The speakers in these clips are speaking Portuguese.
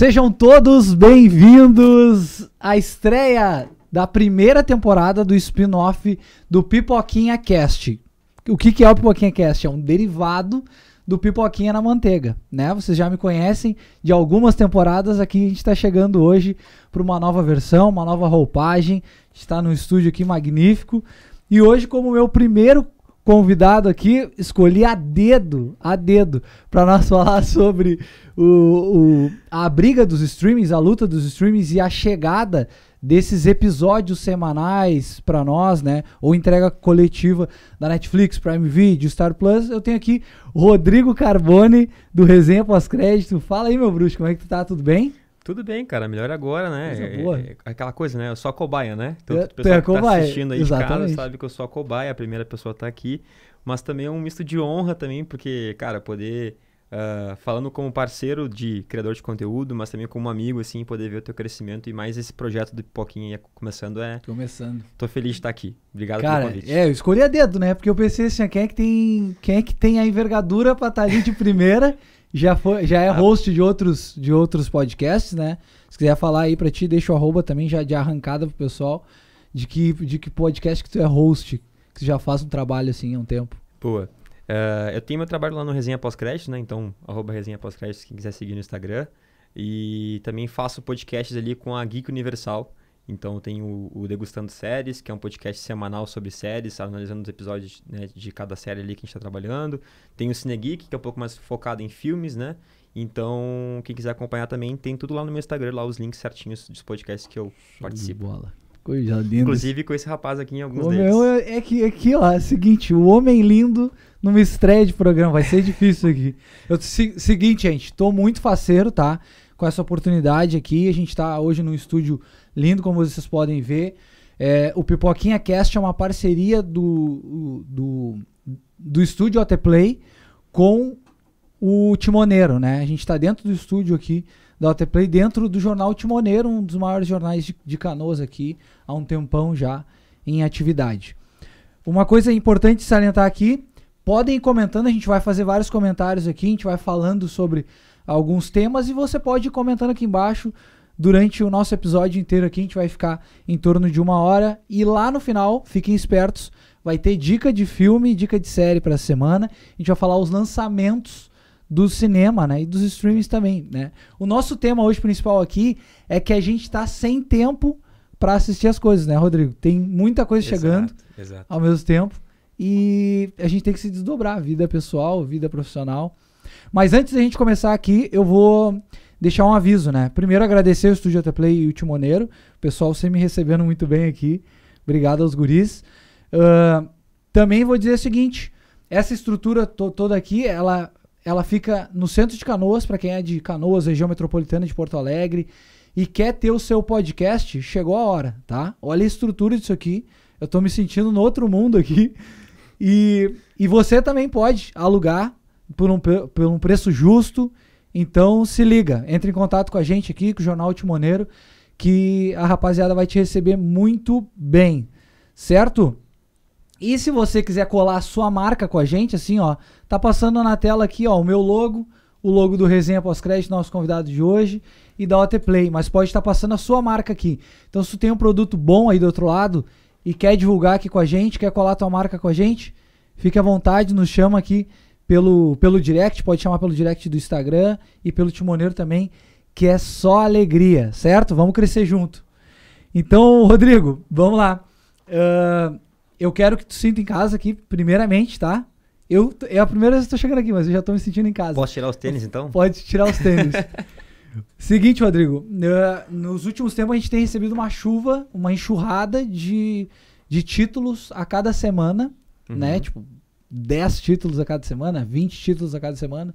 Sejam todos bem-vindos à estreia da primeira temporada do spin-off do Pipoquinha Cast. O que, é o Pipoquinha Cast? É um derivado do Pipoquinha na Manteiga, né? Vocês já me conhecem de algumas temporadas aqui. A gente está chegando hoje para uma nova versão, uma nova roupagem. Está num estúdio aqui magnífico. E hoje, como meu primeiro convidado aqui, escolhi a dedo, a dedo, para nós falar sobre o, o, a briga dos streamings, a luta dos streamings e a chegada desses episódios semanais para nós, né? Ou entrega coletiva da Netflix, Prime Video, Star Plus. Eu tenho aqui Rodrigo Carbone do Resenha Pós-Crédito. Fala aí, meu bruxo, como é que tu tá? Tudo bem? Tudo bem, cara. Melhor agora, né? É, é, boa. É, aquela coisa, né? Eu é sou a cobaia, né? Então, é, o pessoa que tá assistindo aí Exatamente. de casa sabe que eu sou a cobaia, a primeira pessoa tá aqui. Mas também é um misto de honra também, porque, cara, poder... Uh, falando como parceiro de criador de conteúdo, mas também como amigo, assim, poder ver o teu crescimento e mais esse projeto do Pipoquinha começando é... Começando. Tô feliz de estar tá aqui. Obrigado Cara, pelo convite. é, eu escolhi a dedo, né? Porque eu pensei assim, quem é que tem, quem é que tem a envergadura pra estar tá ali de primeira... já, foi, já é ah. host de outros, de outros podcasts, né? Se quiser falar aí pra ti, deixa o arroba também já de arrancada pro pessoal de que, de que podcast que tu é host, que tu já faz um trabalho assim há um tempo. Boa. Uh, eu tenho meu trabalho lá no Resenha Pós-Crédito, né? Então, arroba Resenha Pós-Crédito, quem quiser seguir no Instagram. E também faço podcasts ali com a Geek Universal, então tem tenho o, o Degustando Séries, que é um podcast semanal sobre séries, tá? analisando os episódios né, de cada série ali que a gente está trabalhando. Tem o Cinegeek, que é um pouco mais focado em filmes, né? Então, quem quiser acompanhar também, tem tudo lá no meu Instagram, lá os links certinhos dos podcasts que eu Show participo. De bola. Coisa linda. Inclusive com esse rapaz aqui em alguns Ô, deles. É, é que ó, é o seguinte, o homem lindo numa estreia de programa, vai ser difícil aqui. Eu, se, seguinte, gente, tô muito faceiro, tá? Com essa oportunidade aqui, a gente tá hoje num estúdio lindo como vocês podem ver. É, o Pipoquinha Cast é uma parceria do, do, do estúdio OT Play com o Timoneiro, né? A gente está dentro do estúdio aqui da OT Play, dentro do jornal Timoneiro, um dos maiores jornais de, de canoas aqui, há um tempão já em atividade. Uma coisa importante salientar aqui, podem ir comentando, a gente vai fazer vários comentários aqui, a gente vai falando sobre alguns temas e você pode ir comentando aqui embaixo Durante o nosso episódio inteiro aqui, a gente vai ficar em torno de uma hora. E lá no final, fiquem espertos, vai ter dica de filme, dica de série para a semana. A gente vai falar os lançamentos do cinema, né? E dos streamings também, né? O nosso tema hoje principal aqui é que a gente tá sem tempo para assistir as coisas, né, Rodrigo? Tem muita coisa exato, chegando exato. ao mesmo tempo e a gente tem que se desdobrar, vida pessoal, vida profissional. Mas antes da gente começar aqui, eu vou deixar um aviso, né? Primeiro, agradecer o Estúdio Play e o Timoneiro. O pessoal sempre me recebendo muito bem aqui. Obrigado aos guris. Uh, também vou dizer o seguinte: essa estrutura to toda aqui, ela, ela fica no centro de Canoas, para quem é de Canoas, região metropolitana de Porto Alegre, e quer ter o seu podcast, chegou a hora, tá? Olha a estrutura disso aqui. Eu tô me sentindo no outro mundo aqui. E, e você também pode alugar por um, por um preço justo então se liga, entre em contato com a gente aqui, com o Jornal Timoneiro, que a rapaziada vai te receber muito bem, certo? E se você quiser colar a sua marca com a gente, assim, ó, tá passando na tela aqui, ó, o meu logo, o logo do Resenha Pós-Crédito, nosso convidado de hoje, e da OT Play, mas pode estar tá passando a sua marca aqui. Então, se tu tem um produto bom aí do outro lado e quer divulgar aqui com a gente, quer colar tua marca com a gente, fique à vontade, nos chama aqui pelo, pelo direct, pode chamar pelo direct do Instagram e pelo Timoneiro também, que é só alegria, certo? Vamos crescer junto. Então, Rodrigo, vamos lá. Uh, eu quero que tu sinta em casa aqui, primeiramente, tá? Eu, é a primeira vez que estou chegando aqui, mas eu já estou me sentindo em casa. Posso tirar os tênis, então? Pode tirar os tênis. Seguinte, Rodrigo. Uh, nos últimos tempos a gente tem recebido uma chuva, uma enxurrada de, de títulos a cada semana, né? uhum. né? Tipo, 10 títulos a cada semana, 20 títulos a cada semana,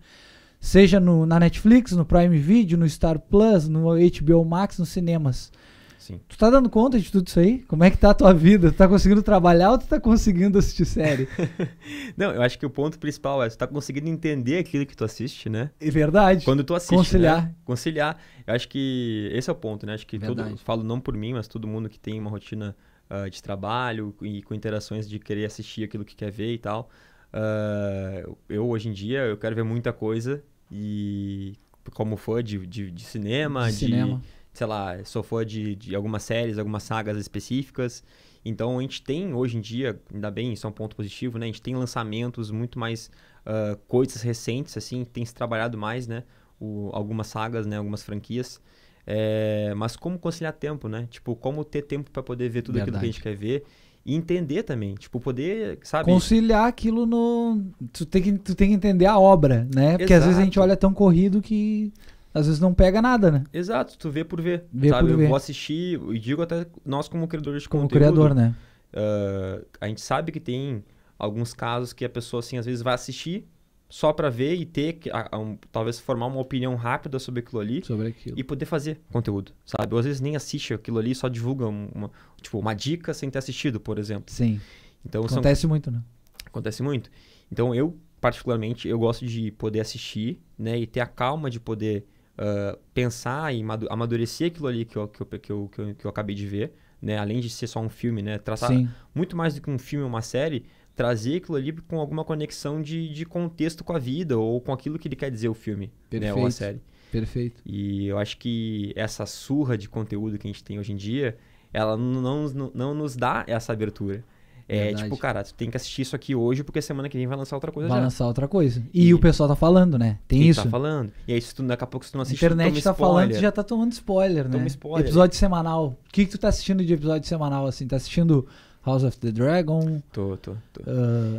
seja no, na Netflix, no Prime Video, no Star Plus, no HBO Max, nos cinemas. Sim. Tu tá dando conta de tudo isso aí? Como é que tá a tua vida? Tu tá conseguindo trabalhar ou tu tá conseguindo assistir série? Não, eu acho que o ponto principal é tu tá conseguindo entender aquilo que tu assiste, né? É verdade. Quando tu assiste, né? Conciliar. Né? Conciliar. Eu acho que esse é o ponto, né? Acho que verdade. todo... Falo não por mim, mas todo mundo que tem uma rotina uh, de trabalho e com interações de querer assistir aquilo que quer ver e tal. Uh, eu, hoje em dia, eu quero ver muita coisa e como fã de, de, de cinema, de, cinema. sei lá, sou fã de, de algumas séries, algumas sagas específicas. Então a gente tem hoje em dia, ainda bem, isso é um ponto positivo, né? A gente tem lançamentos muito mais uh, coisas recentes, assim, tem se trabalhado mais, né? O, algumas sagas, né? Algumas franquias. É, mas como conciliar tempo, né? Tipo, como ter tempo para poder ver tudo Verdade. aquilo que a gente quer ver e entender também, tipo, poder, sabe? Conciliar aquilo no tu tem que tu tem que entender a obra, né? Porque às vezes a gente olha tão corrido que às vezes não pega nada, né? Exato, tu vê por ver, vê sabe? Por eu ver. vou assistir e digo até nós como criadores de como conteúdo. Como criador, né? Uh, a gente sabe que tem alguns casos que a pessoa assim às vezes vai assistir só para ver e ter, a, a, um, talvez formar uma opinião rápida sobre aquilo ali. Sobre aquilo. E poder fazer conteúdo, sabe? Ou às vezes nem assiste aquilo ali, só divulga uma, tipo, uma dica sem ter assistido, por exemplo. Sim. Então, Acontece são... muito, né? Acontece muito. Então, eu, particularmente, eu gosto de poder assistir, né? E ter a calma de poder uh, pensar e amadurecer aquilo ali que eu, que eu, que eu, que eu, que eu acabei de ver, né? Além de ser só um filme, né? Tratar Sim. muito mais do que um filme ou uma série, trazer aquilo ali com alguma conexão de, de contexto com a vida ou com aquilo que ele quer dizer o filme Perfeito. Né, ou a série. Perfeito. E eu acho que essa surra de conteúdo que a gente tem hoje em dia, ela não, não, não nos dá essa abertura. É Verdade. tipo, cara, tu tem que assistir isso aqui hoje, porque semana que vem vai lançar outra coisa. Vai já. lançar outra coisa. E, e, o pessoal tá falando, né? Tem tá isso. Tá falando. E aí, se tu, daqui a pouco, se tu não A internet tu tá spoiler. falando, tu já tá tomando spoiler, né? Toma spoiler. Episódio semanal. O que, que tu tá assistindo de episódio semanal, assim? Tá assistindo House of the Dragon. Tô, tô, tô. Uh,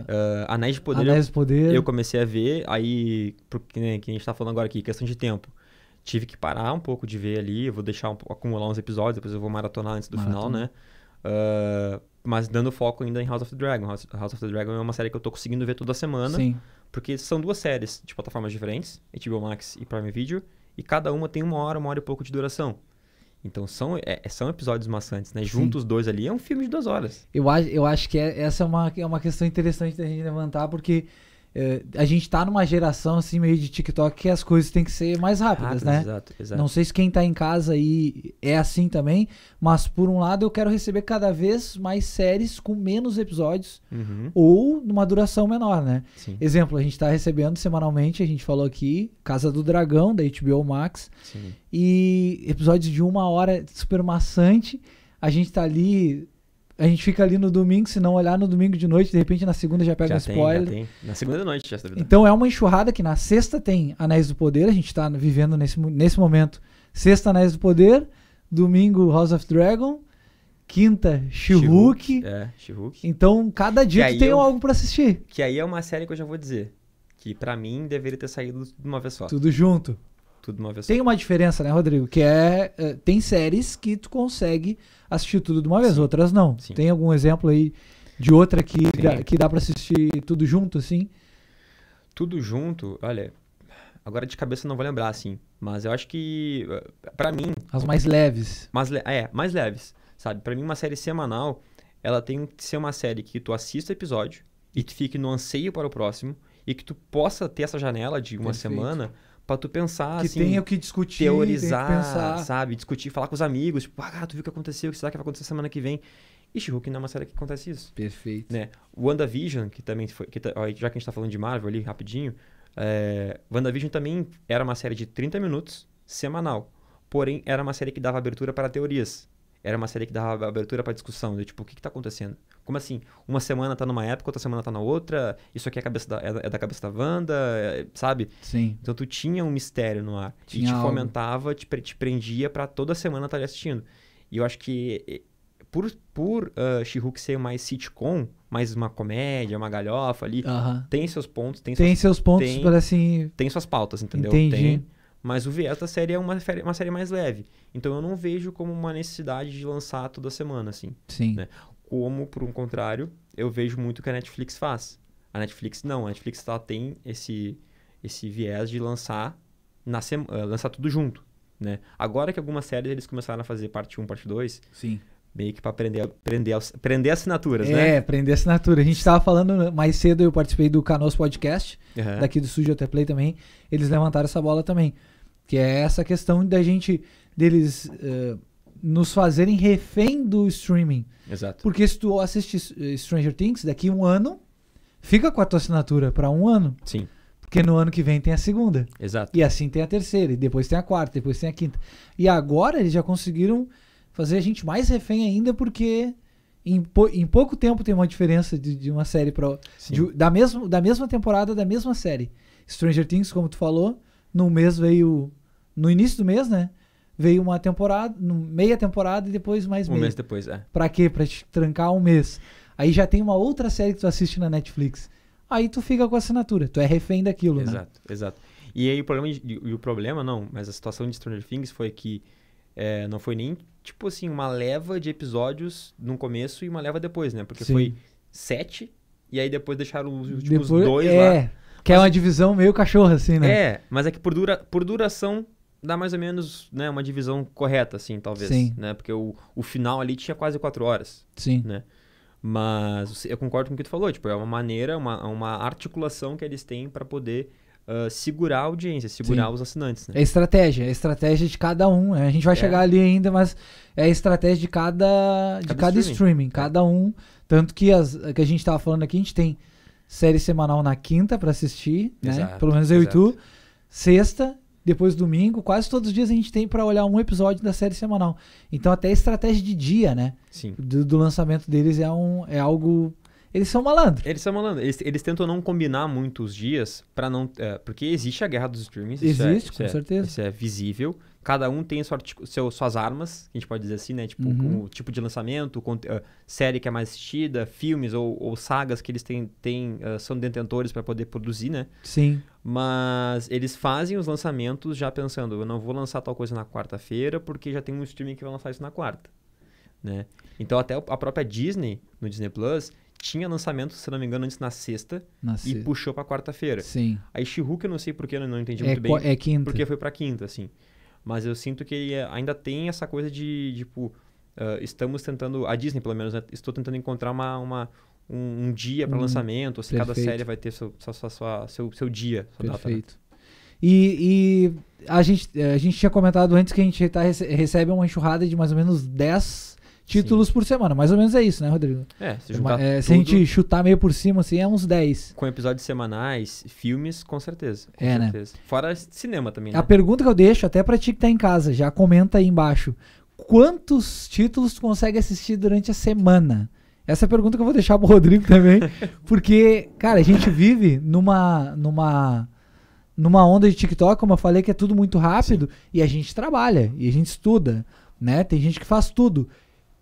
uh, Anéis de Poder. Anéis de Poder. Eu comecei a ver, aí, porque né, que a gente tá falando agora aqui, questão de tempo. Tive que parar um pouco de ver ali, vou deixar um, acumular uns episódios, depois eu vou maratonar antes do Maratona. final, né? Uh, mas dando foco ainda em House of the Dragon. House, House, of the Dragon é uma série que eu tô conseguindo ver toda semana. Sim. Porque são duas séries de plataformas diferentes, HBO Max e Prime Video, e cada uma tem uma hora, uma hora e pouco de duração. Então são, é, é, são episódios maçantes, né? Juntos os dois ali é um filme de duas horas. Eu acho, eu acho que é, essa é uma, é uma questão interessante da gente levantar, porque é, a gente tá numa geração assim meio de TikTok que as coisas têm que ser mais rápidas, Rápido, né? Exato, exato. Não sei se quem tá em casa aí é assim também, mas por um lado eu quero receber cada vez mais séries com menos episódios uhum. ou numa duração menor, né? Sim. Exemplo, a gente tá recebendo semanalmente, a gente falou aqui, Casa do Dragão, da HBO Max, Sim. e episódios de uma hora super maçante. A gente tá ali a gente fica ali no domingo, se não olhar no domingo de noite, de repente na segunda já pega já um tem, spoiler. Tem, Na segunda noite já está Então é uma enxurrada que na sexta tem Anéis do Poder, a gente está vivendo nesse, nesse momento. Sexta, Anéis do Poder, domingo, House of Dragon, quinta, she É, Então cada dia tu tem eu, algo para assistir. Que aí é uma série que eu já vou dizer. Que para mim deveria ter saído de uma vez só. Tudo junto tudo de uma vez. Tem uma diferença, né, Rodrigo? Que é, é. Tem séries que tu consegue assistir tudo de uma vez, Sim. outras não. Sim. Tem algum exemplo aí de outra que dá, que dá para assistir tudo junto, assim? Tudo junto, olha. Agora de cabeça não vou lembrar, assim. Mas eu acho que. Eh, para mim. As mais leves. Mais le é, mais leves. Sabe? para mim, uma série semanal, ela tem que ser uma série que tu assista o episódio e tu fique no anseio para o próximo e que tu possa ter essa janela de uma Perfeito. semana para tu pensar, que assim, tem o que discutir, teorizar, que sabe, discutir, falar com os amigos, tipo, ah, tu viu o que aconteceu, o que será que vai acontecer semana que vem? E She-Hulk não é uma série que acontece isso. Perfeito. Né? WandaVision, que também foi, que, ó, já que a gente tá falando de Marvel ali rapidinho, é, WandaVision também era uma série de 30 minutos semanal, porém era uma série que dava abertura para teorias era uma série que dava abertura para discussão, de tipo, o que, que tá acontecendo? Como assim? Uma semana tá numa época, outra semana tá na outra, isso aqui é, cabeça da, é, é, da cabeça da Wanda, é, sabe? Sim. Então tu tinha um mistério no ar. Tinha e te fomentava, te, te prendia para toda semana estar tá assistindo. E eu acho que por, por uh, She-Hulk ser mais sitcom, mais uma comédia, uma galhofa ali, uh -huh. tem seus pontos, tem, tem seus, seus pontos, tem, assim... Tem suas pautas, entendeu? Entendi. Tem, mas o viés da série é uma, uma série mais leve. Então eu não vejo como uma necessidade de lançar toda semana, assim. Sim. Né? Como, por um contrário, eu vejo muito que a Netflix faz. A Netflix não, a Netflix ela tem esse, esse viés de lançar, na eh, lançar tudo junto. Né? Agora que algumas séries eles começaram a fazer parte 1, parte 2. Sim meio que para prender, prender, prender assinaturas, é, né? É, prender assinatura. A gente estava falando mais cedo, eu participei do Canos Podcast, uhum. daqui do Sujo Até Play também. Eles levantaram essa bola também. Que é essa questão da gente, deles uh, nos fazerem refém do streaming. Exato. Porque se tu assiste eh, Stranger Things, daqui um ano, fica com a tua assinatura para um ano. Sim. Porque no ano que vem tem a segunda. Exato. E assim tem a terceira, e depois tem a quarta, depois tem a quinta. E agora eles já conseguiram fazer a gente mais refém ainda, porque em, em pouco tempo tem uma diferença de, de uma série para da, mesmo, da mesma temporada, da mesma série. Stranger Things, como tu falou, num mês veio no início do mês, né? Veio uma temporada, meia temporada e depois mais um meia. Um mês depois, é. Pra quê? Pra te trancar um mês. Aí já tem uma outra série que tu assiste na Netflix. Aí tu fica com a assinatura, tu é refém daquilo, exato, né? Exato, exato. E aí o problema, e o problema não, mas a situação de Stranger Things foi que é, não foi nem, tipo assim, uma leva de episódios no começo e uma leva depois, né? Porque Sim. foi sete e aí depois deixaram os últimos depois, dois é, lá. Que é mas, é uma divisão meio cachorra, assim, né? É, mas é que por, dura, por duração dá mais ou menos né, uma divisão correta, assim, talvez. Sim. Né? Porque o, o final ali tinha quase quatro horas. Sim. Né? Mas eu concordo com o que tu falou, tipo, é uma maneira, uma, uma articulação que eles têm para poder uh, segurar a audiência, segurar Sim. os assinantes. Né? É estratégia, é estratégia de cada um. Né. A gente vai é. chegar ali ainda, mas é estratégia de cada, de cada, streaming. streaming, cada um. Tanto que as que a gente estava falando aqui, a gente tem série semanal na quinta para assistir, né? Pelo menos eu exato. e tu. Sexta, depois domingo, quase todos os dias a gente tem para olhar um episódio da série semanal. Então até a estratégia de dia, né? Sim. Do, do lançamento deles é, um, é algo eles são malandros. Eles são malandros. Eles, eles tentam não combinar muitos dias para não. É, porque existe a guerra dos streamings. É- existe, é, com certeza. Isso é visível cada um tem sua, seu, suas armas, que a gente pode dizer assim, né? Tipo, uhum. o tipo de lançamento, ah, série que é mais assistida, filmes ou, ou sagas que eles têm, têm ah, são detentores para poder produzir, né? Sim. Mas eles fazem os lançamentos já pensando, eu não vou lançar tal coisa na quarta-feira, porque já tem um streaming que vai lançar isso na quarta, né? Então até a própria Disney, no Disney Plus, tinha lançamento, se não me engano, antes na sexta na e puxou para quarta-feira. Sim. Aí she que eu não sei porquê, eu não entendi é muito bem. É quinta. Porque foi para quinta, assim. Mas eu sinto que ele é, ainda tem essa coisa de, tipo, uh, estamos tentando, a Disney pelo menos, né? estou tentando encontrar uma, uma um, um, dia para hum, lançamento, se cada série vai ter seu, sua, sua, sua, seu, seu dia. perfeito. Data, né? E, e a, gente, eh, a gente tinha comentado antes que a gente tá, recebe uma enxurrada de mais ou menos 10 títulos Sim. por semana. Mais ou menos é isso, né, Rodrigo? É, se, é juntar é, se a gente chutar meio por cima, assim, é uns 10. Com episódios semanais, filmes, com certeza. Com é, né? certeza. né? Fora cinema também, né? A pergunta que eu deixo, até pra ti que tá em casa, já comenta aí embaixo. Quantos títulos tu consegue assistir durante a semana? Essa é pergunta que eu vou deixar pro Rodrigo também, porque, cara, a gente vive numa numa numa onda de TikTok, como eu falei, que é tudo muito rápido Sim. e a gente trabalha e a gente estuda, né? Tem gente que faz tudo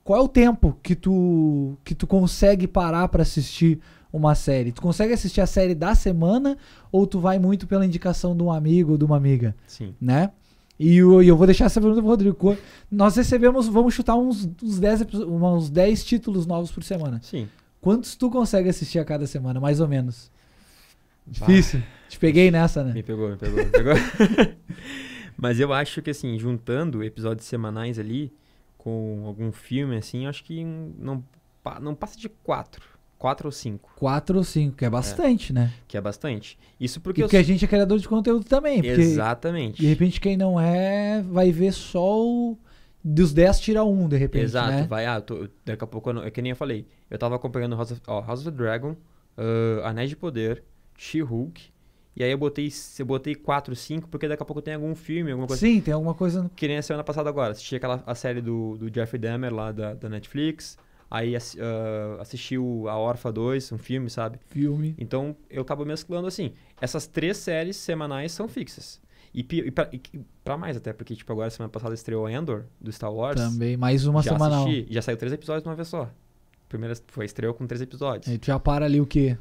qual é o tempo que tu que tu consegue parar para assistir uma série? Tu consegue assistir a série da semana ou tu vai muito pela indicação de um amigo ou de uma amiga? Sim. Né? E eu, eu vou deixar essa pergunta pro Rodrigo. Nós recebemos, vamos chutar uns, 10, uns 10 títulos novos por semana. Sim. Quantos tu consegue assistir a cada semana, mais ou menos? Difícil. Bah. Te peguei nessa, né? Me pegou, me pegou, me pegou. Mas eu acho que assim, juntando episódios semanais ali, com algum filme, assim, acho que não, não passa de quatro. Quatro ou cinco. Quatro ou cinco, que é bastante, é, né? Que é bastante. Isso porque... E porque eu... a gente é criador de conteúdo também. Exatamente. De repente quem não é, vai ver só o... Dos dez tira um, de repente, Exato, né? vai... Ah, tô, daqui a pouco, eu, não, é que nem eu falei. Eu tava acompanhando House of, ó, House of the Dragon, uh, Anéis de Poder, She-Hulk, e aí eu botei, eu botei 4, 5, porque daqui a pouco tem algum filme, alguma coisa. Sim, tem alguma coisa. Que nem a semana passada agora. Assisti aquela a série do, do Jeffrey Dahmer lá da, da Netflix. Aí uh, assisti o A Orfa 2, um filme, sabe? Filme. Então eu acabo mesclando assim. Essas três séries semanais são fixas. E, e, pra, e pra mais até, porque tipo agora semana passada estreou Endor, do Star Wars. Também, mais uma já semanal. Assisti, já saiu três episódios de uma vez só. Primeira foi estreou com três episódios. E tu já para ali o quê?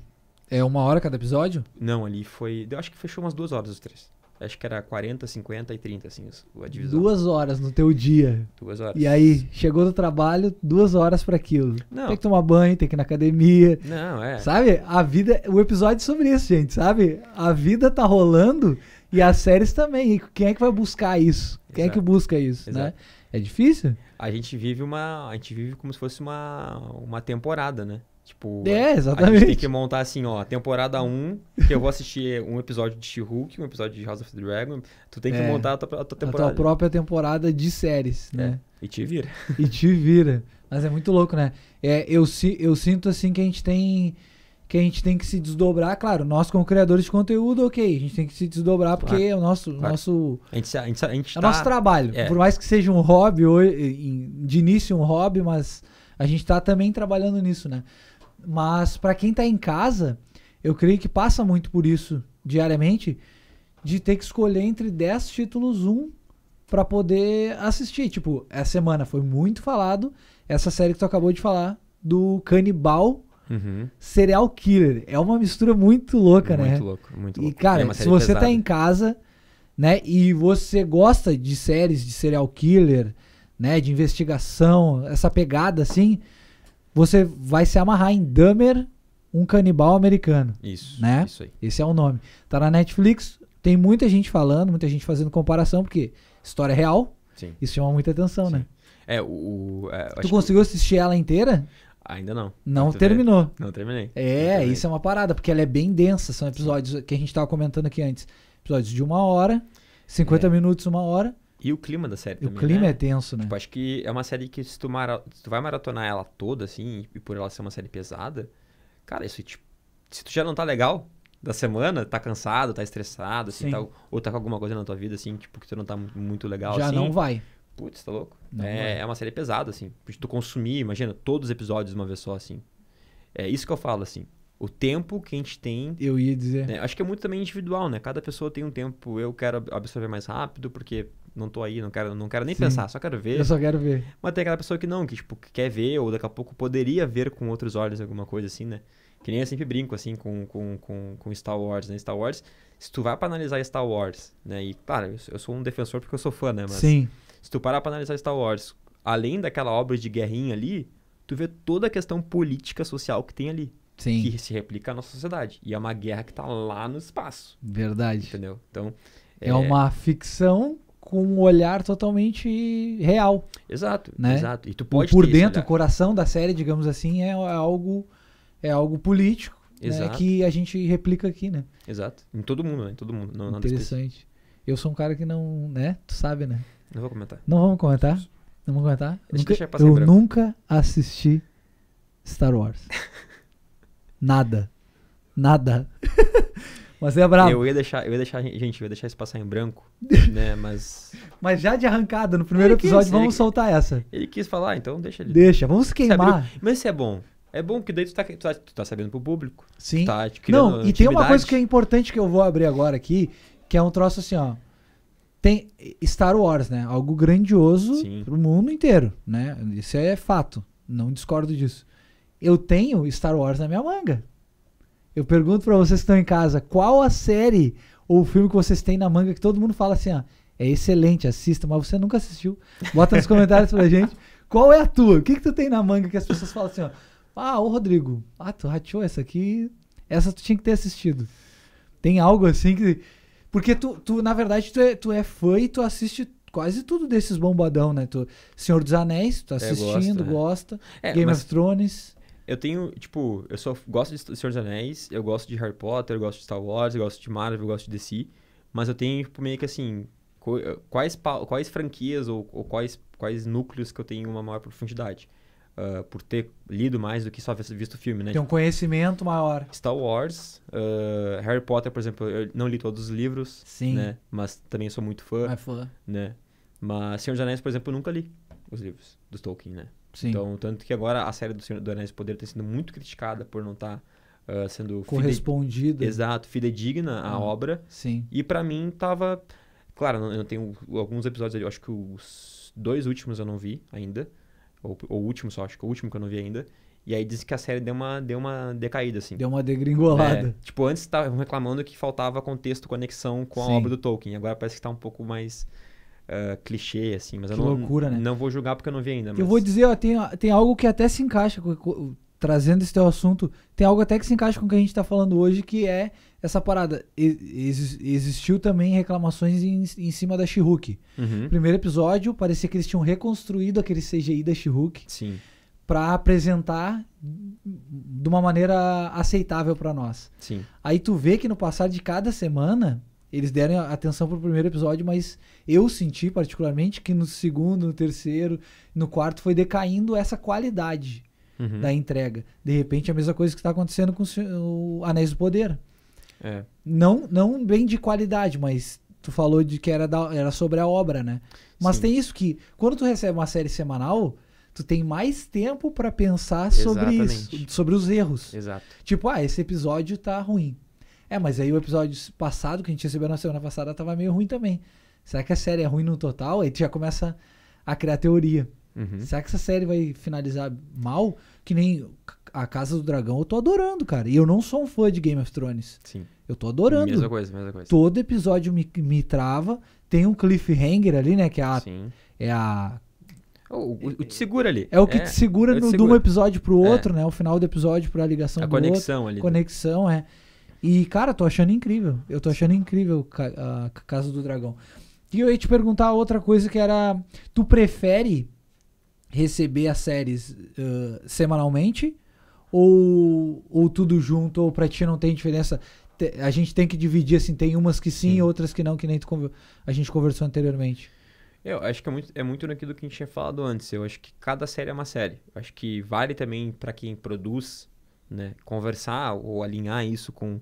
É uma hora cada episódio? Não, ali foi. Eu acho que fechou umas duas horas os três. Acho que era 40, 50 e 30, assim, a divisão. Duas horas no teu dia. Duas horas. E aí, chegou do trabalho, duas horas para aquilo. Não. Tem que tomar banho, tem que ir na academia. Não, é. Sabe? A vida. O episódio é sobre isso, gente, sabe? A vida tá rolando e as séries também. E quem é que vai buscar isso? Quem é que busca isso, né? Exato. né? É difícil? A gente vive uma. A gente vive como se fosse uma, uma temporada, né? Tipo, é, exatamente. a gente tem que montar assim, ó, temporada 1, que eu vou assistir um episódio de She-Hulk, um episódio de House of the Dragon. Tu tem que é, montar a tua, a tua, temporada. A tua própria temporada de séries, é. né? E te vira. E te vira. Mas é muito louco, né? É, eu, eu sinto assim que a gente tem que a gente tem que se desdobrar, claro, nós como criadores de conteúdo, ok, a gente tem que se desdobrar porque claro, é o nosso, claro. nosso a gente, a gente, a gente é tá, nosso trabalho, é. por mais que seja um hobby, de início um hobby, mas a gente está também trabalhando nisso, né? Mas para quem está em casa, eu creio que passa muito por isso diariamente, de ter que escolher entre 10 títulos um para poder assistir. Tipo, essa semana foi muito falado essa série que tu acabou de falar do Canibal uhum. Serial Killer. É uma mistura muito louca, muito né? Muito louco, muito louco. E cara, é se você tá pesada. tá em casa, né, e você gosta de séries de serial killer, né, de investigação, essa pegada assim, você vai se amarrar em Dahmer, um canibal americano. Isso. Né? Isso aí. Esse é o nome. Tá na Netflix, tem muita gente falando, muita gente fazendo comparação, porque história é real. Sim. Isso chama muita atenção, Sim. né? É, o. É, tu conseguiu que... assistir ela inteira? Ainda não. Não Muito terminou. Bem. Não terminei. É, não terminei. isso é uma parada, porque ela é bem densa. São episódios Sim. que a gente tava comentando aqui antes. Episódios de uma hora, 50 é. minutos, uma hora. E o clima da série e também, O clima né? é tenso, né? Tipo, acho que é uma série que se tu, mara... se tu vai maratonar ela toda, assim, e por ela ser uma série pesada, cara, isso tipo, se tu já não tá legal da semana, tá cansado, tá estressado, assim, tá... ou tá com alguma coisa na tua vida, assim, tipo, que tu não tá muito legal, Já assim, não vai. Putz, tá louco? é, é uma série pesada, assim. De tu consumir, imagina, todos os episódios de uma vez só, assim. É isso que eu falo, assim. O tempo que a gente tem. Eu ia dizer. Né? Acho que é muito também individual, né? Cada pessoa tem um tempo. Eu quero absorver mais rápido, porque não tô aí, não quero, não quero nem Sim. pensar, só quero ver. Eu só quero ver. Mas tem aquela pessoa que não, que tipo, quer ver, ou daqui a pouco poderia ver com outros olhos alguma coisa assim, né? Que nem eu sempre brinco, assim, com, com, com, com Star Wars, né? Star Wars, se tu vai pra analisar Star Wars, né? E, claro, eu sou um defensor porque eu sou fã, né? Mas Sim. se tu parar pra analisar Star Wars, além daquela obra de guerrinha ali, tu vê toda a questão política, social que tem ali. Sim. Que se replica na nossa sociedade. E é uma guerra que tá lá no espaço. Verdade. Entendeu? Então... É, é uma ficção com um olhar totalmente real. Exato, né? exato. E tu pode por dentro, o coração da série, digamos assim, é, é algo é algo político né? que a gente replica aqui, né? Exato. Em todo mundo, né? Em todo mundo. Não, Interessante. Eu sou um cara que não, né? Tu sabe, né? Não vou comentar. Não vamos comentar? Não vamos comentar? Nunca, eu eu nunca assisti Star Wars. Nada. Nada. Mas é brabo. Eu ia deixar, eu ia deixar, gente, eu ia deixar isso passar em branco, né? Mas. Mas já de arrancada, no primeiro episódio, quis, vamos soltar essa. Ele quis falar, ah, então deixa ele. Deixa, vamos queimar. Mas isso é bom. É bom que daí tu tá, tu tá, tu tá sabendo pro público. Sim. Tá Não, e tem uma coisa que é importante que eu vou abrir agora aqui, que é um troço assim, ó. Tem Star Wars, né? Algo grandioso Sim. pro mundo inteiro, né? Isso é fato. Não discordo disso. Eu tenho Star Wars na minha manga. Eu pergunto para vocês que estão em casa, qual a série ou filme que vocês têm na manga que todo mundo fala assim, ó, ah, é excelente, assista, mas você nunca assistiu. Bota nos comentários pra gente. Qual é a tua? O que que tu tem na manga que as pessoas falam assim, ó, ah, ô Rodrigo, ah, tu rateou essa aqui, essa tu tinha que ter assistido. Tem algo assim que... Porque tu, tu na verdade, tu é, tu é fã e tu assiste quase tudo desses bombadão, né? Tu, Senhor dos Anéis, tu tá é, assistindo, é, gosta. É, Game mas, of Thrones. Eu tenho, tipo, eu só gosto de Senhor dos Anéis, eu gosto de Harry Potter, eu gosto de Star Wars, eu gosto de Marvel, eu gosto de DC. Mas eu tenho, tipo, meio que assim, quais, quais franquias ou, ou, quais, quais núcleos que eu tenho uma maior profundidade. Uh, por ter lido mais do que só visto o filme, né? Tem um tipo, conhecimento maior. Star Wars, uh, Harry Potter, por exemplo, eu não li todos os livros, Sim. né? Mas também sou muito fã. É fã. Né? Mas Senhor dos Anéis, por exemplo, eu nunca li os livros dos Tolkien, né? Sim. Então, tanto que agora a série do Senhor do Anéis Poder tem sido muito criticada por não estar tá, uh, sendo correspondida. Fide... Exato, fidedigna à ah, obra. Sim. E para mim tava, claro, eu tenho alguns episódios, eu acho que os dois últimos eu não vi ainda, ou, ou o último só, acho que o último que eu não vi ainda. E aí dizem que a série deu uma, deu uma decaída, assim. Deu uma degringolada. É, tipo, antes estavam reclamando que faltava contexto, conexão com a Sim. obra do Tolkien. Agora parece que está um pouco mais uh, clichê, assim, mas que eu não, loucura, né? não vou julgar porque eu não vi ainda. Mas... Eu vou dizer, ó, tem, tem algo que até se encaixa, trazendo esse teu assunto, tem algo até que se encaixa com o que a gente está falando hoje, que é essa parada. Ex existiu também reclamações em, em cima da she uhum. Primeiro episódio, parecia que eles tinham reconstruído aquele CGI da she Sim para apresentar de uma maneira aceitável para nós. Sim. Aí tu vê que no passar de cada semana eles deram atenção pro primeiro episódio, mas eu senti particularmente que no segundo, no terceiro, no quarto foi decaindo essa qualidade uhum. da entrega. De repente a mesma coisa que está acontecendo com o Anéis do Poder. É. Não, não bem de qualidade, mas tu falou de que era, da, era sobre a obra, né? Mas Sim. tem isso que quando tu recebe uma série semanal, tu tem mais tempo para pensar Exatamente. sobre isso, sobre os erros. Exato. Tipo, ah, esse episódio tá ruim. É, mas aí o episódio passado que a gente recebeu na semana passada tava meio ruim também. Será que a série é ruim no total? Aí tu já começa a criar teoria. Uhum. Será que essa série vai finalizar mal? Que nem a Casa do Dragão eu tô adorando, cara. E eu não sou um fã de Game of Thrones. Sim. Eu tô adorando. Mesma coisa, mesma coisa. Todo episódio me, me trava. Tem um cliffhanger ali, né? Que é a. Sim. É a. É o, o, te segura ali. É o que é, te segura, é, é no, de um episódio pro outro, é. né? O final do episódio pra ligação a do conexão ali. Conexão, né? é. E, cara, tô achando incrível. Eu tô achando incrível a Casa do Dragão. E eu ia te perguntar outra coisa que era: tu prefere receber as séries uh, semanalmente? Ou, ou tudo junto, ou pra ti não tem diferença? a gente tem que dividir, assim, tem umas que sim, sim. outras que não, que nem tu, a gente conversou anteriormente. Eu acho que é muito, é muito naquilo que a gente tinha falado antes. Eu acho que cada série é uma série. Eu acho que vale também para quem produz, né, conversar ou alinhar isso com,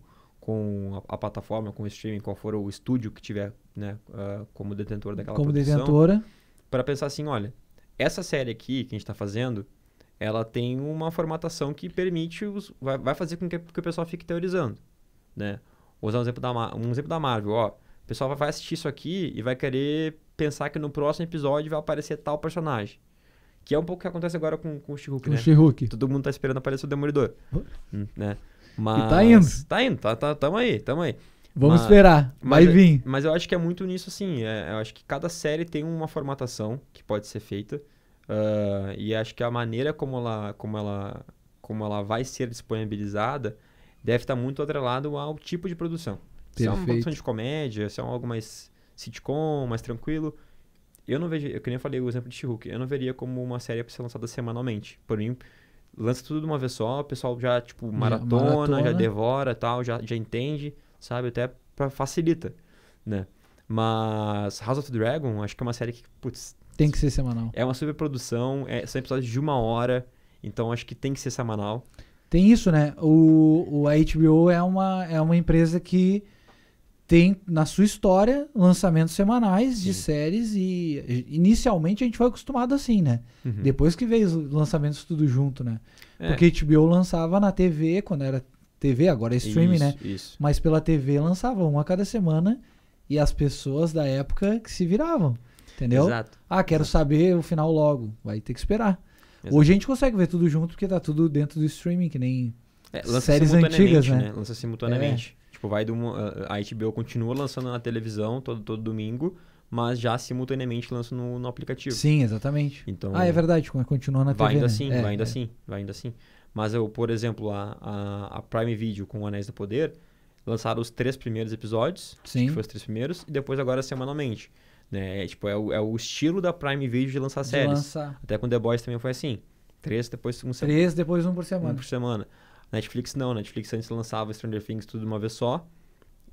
com a, a, plataforma, com o streaming, qual for o estúdio que tiver né, uh, como detentor daquela como produção. Como detentora. Para pensar assim, olha, essa série aqui que a gente está fazendo, ela tem uma formatação que permite, os, vai, vai fazer com que, que, o pessoal fique teorizando, né? Vou usar um exemplo da, um exemplo da Marvel, ó. O pessoal vai assistir isso aqui e vai querer pensar que no próximo episódio vai aparecer tal personagem. Que é um pouco o que acontece agora com, com o She-Hulk, né? O She-Hulk. Todo mundo tá esperando aparecer o Demolidor, né? Mas, e tá indo. Tá indo, tá, tá, tamo aí, tamo aí. Vamos mas, esperar, vai mas, vir. Mas eu acho que é muito nisso, assim. É, eu acho que cada série tem uma formatação que pode ser feita. Uh, e acho que a maneira como ela, como ela, como ela vai ser disponibilizada deve estar tá muito atrelado ao tipo de produção. Perfeito. Se é uma produção de comédia, se é algo mais sitcom, mais tranquilo. Eu não vejo, eu que nem falei o exemplo de She-Hulk, eu não veria como uma série para ser lançada semanalmente. Por mim, lança tudo de uma vez só, o pessoal já, tipo, maratona, maratona. já devora tal, já, já entende, sabe? Até pra, facilita, né? Mas House of the Dragon, acho que é uma série que, putz... Tem que ser semanal. É uma superprodução, é, são episódios de uma hora, então acho que tem que ser semanal. Tem isso, né? O, o HBO é uma, é uma empresa que tem na sua história lançamentos semanais Sim. de séries e inicialmente a gente foi acostumado assim, né? Uhum. Depois que veio os lançamentos tudo junto, né? É. Porque a HBO lançava na TV quando era TV, agora é streaming, isso, né? Isso. Mas pela TV lançava uma a cada semana e as pessoas da época que se viravam, entendeu? Exato. Ah, quero Exato. saber o final logo, vai ter que esperar. Exato. Hoje a gente consegue ver tudo junto porque tá tudo dentro do streaming, que nem é, séries antigas, né? né? Lança simultaneamente. É. Tipo, vai do, a HBO continua lançando na televisão todo, todo domingo, mas já simultaneamente lança no, no aplicativo. Sim, exatamente. Então, ah, é verdade, continua na vai TV. Ainda né? assim, é, vai ainda é. assim, vai ainda assim. Mas eu, por exemplo, a, a, a Prime Video com o Anéis do Poder lançaram os três primeiros episódios, Sim. que foram os três primeiros, e depois agora semanalmente. Né? É, tipo, é, o, é o estilo da Prime Video de lançar de séries. Lançar. Até com The Boys também foi assim. Três, depois um Três, depois um por semana. Um por semana. Netflix não, Netflix antes lançava Stranger Things tudo de uma vez só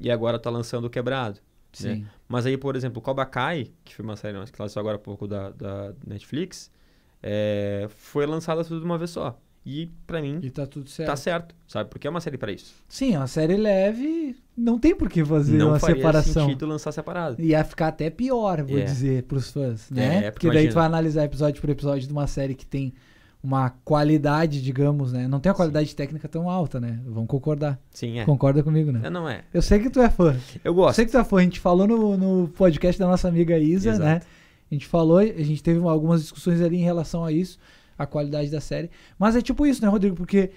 e agora tá lançando o quebrado. Né? Sim. Né? Mas aí, por exemplo, Cobra Kai, que foi uma série que lançou agora há pouco da, da Netflix, é, foi lançada tudo de uma vez só. E para mim. E tá tudo tá certo. Tá certo, sabe? Porque é uma série para isso. Sim, é uma série leve, não tem por que fazer não uma separação. Não sentido lançar separado. Ia ficar até pior, vou é. dizer, pros fãs, né? É, porque, porque daí tu vai analisar episódio por episódio de uma série que tem uma qualidade, digamos, né? Não tem uma qualidade Sim. técnica tão alta, né? Vamos concordar. Sim, é. Concorda comigo, né? Eu não é. Eu sei que tu é fã. Eu gosto. Eu sei que tu é fã. A gente falou no, no podcast da nossa amiga Isa, né? Exato. né? A gente falou, a gente teve algumas discussões ali em relação a isso, a qualidade da série. Mas é tipo isso, né, Rodrigo? Porque,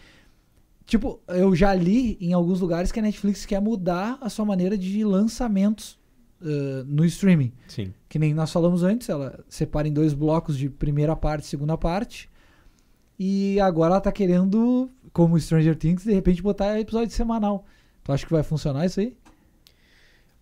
tipo, eu já li em alguns lugares que a Netflix quer mudar a sua maneira de lançamentos uh, no streaming. Sim. Que nem nós falamos antes, ela separa em dois blocos de primeira parte e segunda parte e agora ela tá querendo, como Stranger Things, de repente botar episódio semanal. Tu acha que vai funcionar isso aí?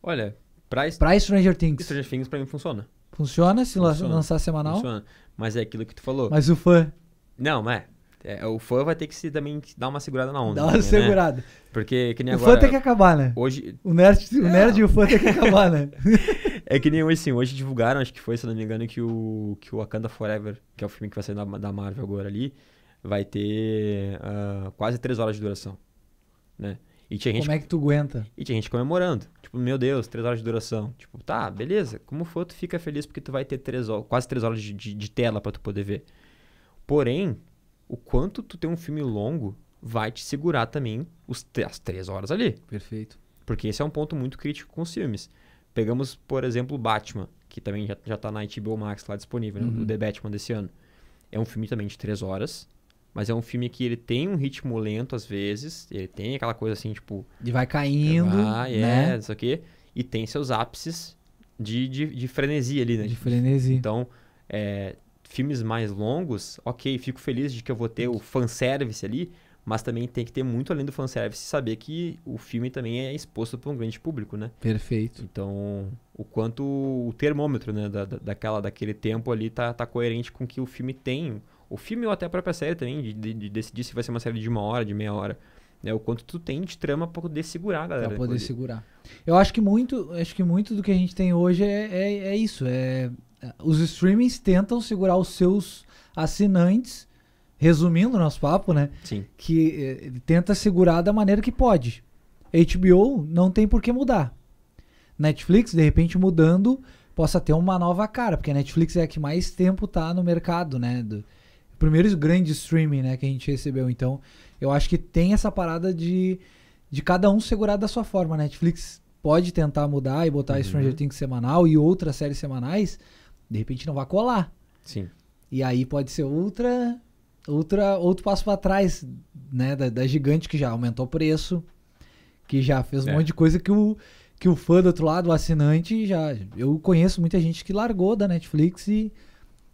Olha, pra, pra Stranger Things. Stranger Things pra mim funciona. Funciona se funciona. lançar semanal? Funciona. Mas é aquilo que tu falou. Mas o fã. Não, mas. É, é o fã vai ter que se, também dar uma segurada na onda. Dá uma né? segurada. Porque que nem o agora. O fã tem que acabar, né? Hoje... O nerd, o nerd é. e o fã tem que acabar, né? É que nem hoje assim, hoje divulgaram, acho que foi, se não me engano, que o, que o Wakanda Forever, que é o filme que vai sair da, da Marvel agora ali, vai ter uh, quase três horas de duração, né? E tinha gente, Como é que tu aguenta? E tinha gente comemorando. Tipo, meu Deus, três horas de duração. Tipo, tá, beleza. Como for, tu fica feliz porque tu vai ter três horas, quase três horas de, de, de tela para tu poder ver. Porém, o quanto tu tem um filme longo vai te segurar também os, as três horas ali. Perfeito. Porque esse é um ponto muito crítico com os filmes. Pegamos, por exemplo, Batman, que também já, já tá na HBO Max lá disponível, né? uhum. né? o The Batman desse ano. É um filme também de três horas, mas é um filme que ele tem um ritmo lento às vezes, ele tem aquela coisa assim, tipo... ele vai caindo, ah, né? É, isso aqui. E tem seus ápices de, de, de frenesi ali, né? De frenesi. Então, é, filmes mais longos, ok, fico feliz de que eu vou ter o fanservice ali, mas também tem que ter muito além do fanservice saber que o filme também é exposto para um grande público, né? Perfeito. Então, o quanto o termômetro, né, da, daquela, daquele tempo ali tá, tá coerente com o que o filme tem, o filme ou até a própria série também, de, de, de decidir se vai ser uma série de uma hora, de meia hora né? O quanto tu tem de trama para poder segurar, galera. Para poder segurar. Eu acho que muito, acho que muito do que a gente tem hoje é, é, é isso. É, os streamings tentam segurar os seus assinantes resumindo o nosso papo, né? Sim. Que eh, ele tenta segurar da maneira que pode. HBO não tem por que mudar. Netflix, de repente, mudando, possa ter uma nova cara, porque a Netflix é a que mais tempo tá no mercado, né? Do, primeiro grande streaming, né, que a gente recebeu. Então, eu acho que tem essa parada de, de cada um segurar da sua forma. A Netflix pode tentar mudar e botar uhum. Stranger Things semanal e outras séries semanais, de repente não vai colar. Sim. E aí pode ser outra outra, outro passo para trás, né? Da, da, gigante que já aumentou o preço, que já fez um é. monte de coisa que o, que o fã do outro lado, o assinante, já. Eu conheço muita gente que largou da Netflix e.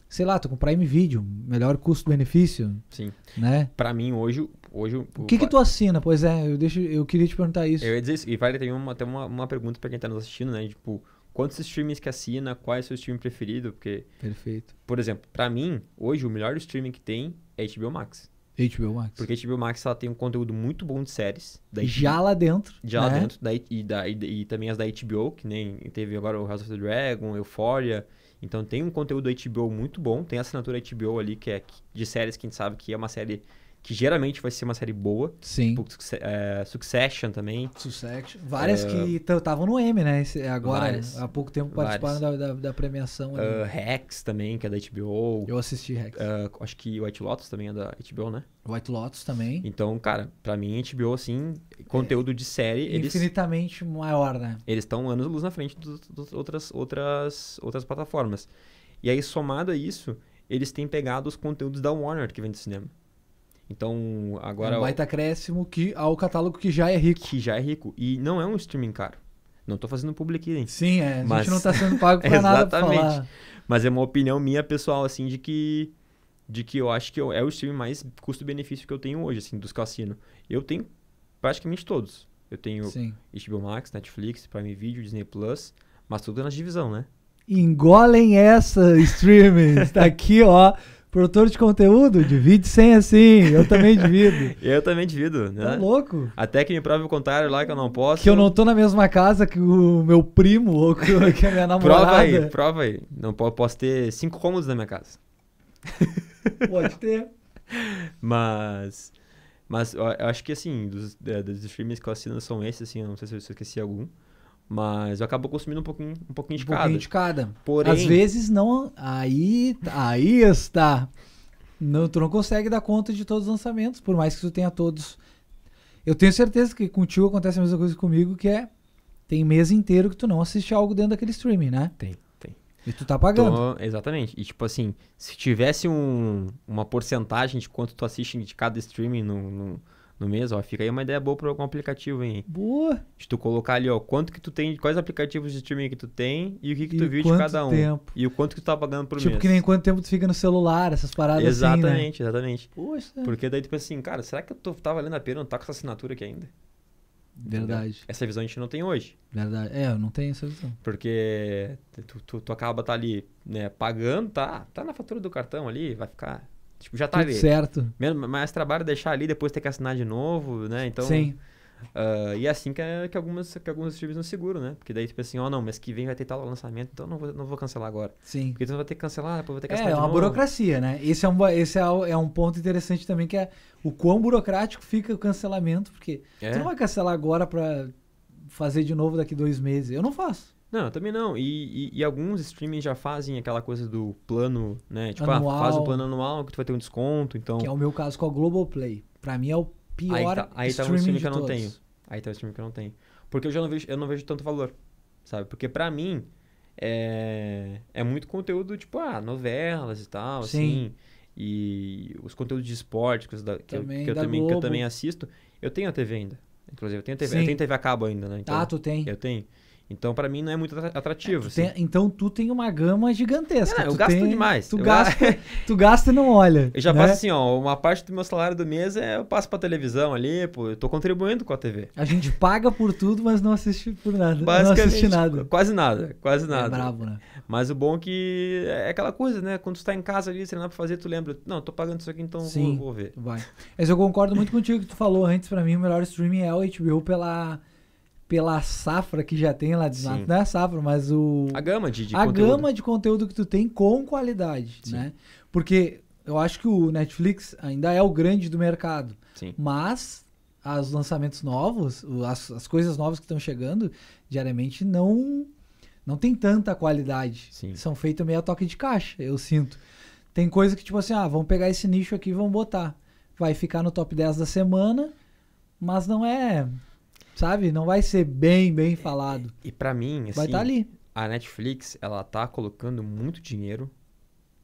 Sei lá, tô com Prime Video, melhor custo-benefício. Sim. Né? Pra mim, hoje, hoje o que, o... que tu assina? Pois é, eu, deixo, eu queria te perguntar isso. Eu ia dizer isso. E vale, tem uma, tem uma, uma pergunta para quem tá nos assistindo, né? Tipo, quantos streamings que assina, qual é o seu streaming preferido, porque... Perfeito. Por exemplo, para mim, hoje o melhor streaming que tem é HBO Max. HBO Max. Porque HBO Max ela tem um conteúdo muito bom de séries. já lá dentro. Já né? lá dentro. Da, e, da, e, e, também as da HBO, que nem teve agora o House of the Dragon, Euphoria. Então tem um conteúdo HBO muito bom. Tem a assinatura HBO ali, que é de séries que a gente sabe que é uma série que geralmente vai ser uma série boa. Sim. Tipo, é, Succession também. Succession. Várias uh, que estavam eh, no M, né? Eh, agora, várias, há pouco tempo, participaram da, da, da, premiação. Uh, Rex também, que é da HBO. Eu assisti Rex. Uh, acho que White Lotus também é da HBO, né? White Lotus também. Então, cara, pra mim, HBO, assim, conteúdo é, de série... Eles, infinitamente maior, né? Eles estão anos luz na frente das outras, outras, outras plataformas. E aí, somado a isso, eles têm pegado os conteúdos da Warner que vem do cinema. Então, agora. É um baita acréscimo que, ao catálogo que já é rico. Que já é rico. E não é um streaming caro. Não estou fazendo public hein? Sim, é. A gente não está sendo pago por nada. Exatamente. Mas é uma opinião minha pessoal, assim, de que. De que eu acho que eu, é o streaming mais custo-benefício que eu tenho hoje, assim, dos cassinos. Eu tenho praticamente todos. Eu tenho Sim. HBO Max, Netflix, Prime Video, Disney Plus, mas tudo na divisão, né? Engolem essa, streaming. tá aqui, ó. Produtor de conteúdo, divide 100 assim. Eu também divido. eu também divido. Né? Tá louco? Até que me prove o contrário lá que eu não posso. Que eu não tô na mesma casa que o meu primo ou que a minha namorada. prova aí, prova aí. Não posso ter cinco cômodos na minha casa. Pode ter. Mas. Mas eu acho que assim, dos, é, dos streamers que eu assino são esses, assim, eu não sei se eu esqueci algum. Mas eu acabo consumindo um pouquinho, um pouquinho de um cada. pouquinho de cada. Porém, Às vezes não. Aí, aí está. Não, tu não consegue dar conta de todos os lançamentos, por mais que tu tenha todos. Eu tenho certeza que contigo acontece a mesma coisa comigo, que é. Tem mês inteiro que tu não assiste algo dentro daquele streaming, né? Tem, tem. E tu tá pagando. exatamente. E tipo assim, se tivesse um, uma porcentagem de quanto tu assiste de cada streaming no, no no mês, ó, fica aí uma ideia boa para algum aplicativo, hein? Boa! De tu colocar ali, ó, quanto que tu tem, quais aplicativos de streaming que tu tem e o que, que e tu viu de cada um. Tempo. E o quanto que tu tá pagando por tipo mês. Tipo que nem quanto tempo tu fica no celular, essas paradas exatamente, assim, né? Exatamente, Poxa. Porque daí tu pensa assim, cara, será que eu tô, tá valendo a pena não tá com essa assinatura aqui ainda? Verdade. Essa visão a gente não tem hoje. Verdade. É, eu não tenho essa visão. Porque tu, tu, tu acaba tá ali, né, pagando, tá, tá na fatura do cartão ali, vai ficar Tipo, já tá Tudo ali. certo. Menos, mais trabalho deixar ali, depois ter que assinar de novo, né? Então, Sim. Uh, e é assim que, é, que, algumas, que alguns times não seguram, né? Porque daí, tipo assim, ó, oh, não, mês que vem vai ter tal lançamento, então não vou, não vou cancelar agora. Sim. Porque então vai ter que cancelar, depois vai ter que é, assinar. É, é uma novo. burocracia, né? Esse, é um, esse é, é um ponto interessante também, que é o quão burocrático fica o cancelamento, porque é. tu não vai cancelar agora pra fazer de novo daqui dois meses. Eu não faço. Não, eu também não. E, e, e, alguns streamings já fazem aquela coisa do plano, né? Tipo, ah, anual, ah, faz o plano anual que tu vai ter um desconto, então... Que é o meu caso com a Globoplay. Pra mim é o pior aí tá, aí tá um streaming que eu não todos. tenho. Aí tá um streaming que eu não tenho. Porque eu já não vejo, eu não vejo tanto valor, sabe? Porque pra mim, é, é muito conteúdo, tipo, ah, novelas e tal, Sim. assim. E os conteúdos de esporte, que, eu, que, também, que eu também, que eu também assisto. Eu tenho a TV ainda. Inclusive, eu tenho a TV, eu tenho TV a cabo ainda, né? Ah, então, ah, tu tem. Eu tenho. Então, para mim, não é muito atrativo. É, tu assim. tem, então, tu tem uma gama gigantesca. Não, eu gasto tem, demais. Tu, eu gasta, tu gasta e não olha. Eu já né? passo assim, ó, uma parte do meu salário do mês é, eu passo pra televisão ali, pô, eu tô contribuindo com a TV. A gente paga por tudo, mas não assiste por nada. Basicamente, não assiste nada. Quase nada, quase é nada. É bravo, né? Mas o bom é que é, é aquela coisa, né? Quando tu tá em casa ali, sem nada pra fazer, tu lembra, não, tô pagando isso aqui, então Sim, vou, vou ver. Vai. Mas eu concordo muito contigo que tu falou antes, para mim, o melhor streaming é o HBO pela pela safra que já tem lá de Sim. não é a safra, mas o a gama de, de a conteúdo. gama de conteúdo que tu tem com qualidade, Sim. né? Porque eu acho que o Netflix ainda é o grande do mercado, Sim. mas os lançamentos novos, as, as coisas novas que estão chegando diariamente não não tem tanta qualidade, Sim. são feitas meio a toque de caixa, eu sinto. Tem coisa que tipo assim, ah, vamos pegar esse nicho aqui e vamos botar, vai ficar no top 10 da semana, mas não é sabe? Não vai ser bem, bem é, falado. E para mim, assim, vai estar tá ali. A Netflix, ela tá colocando muito dinheiro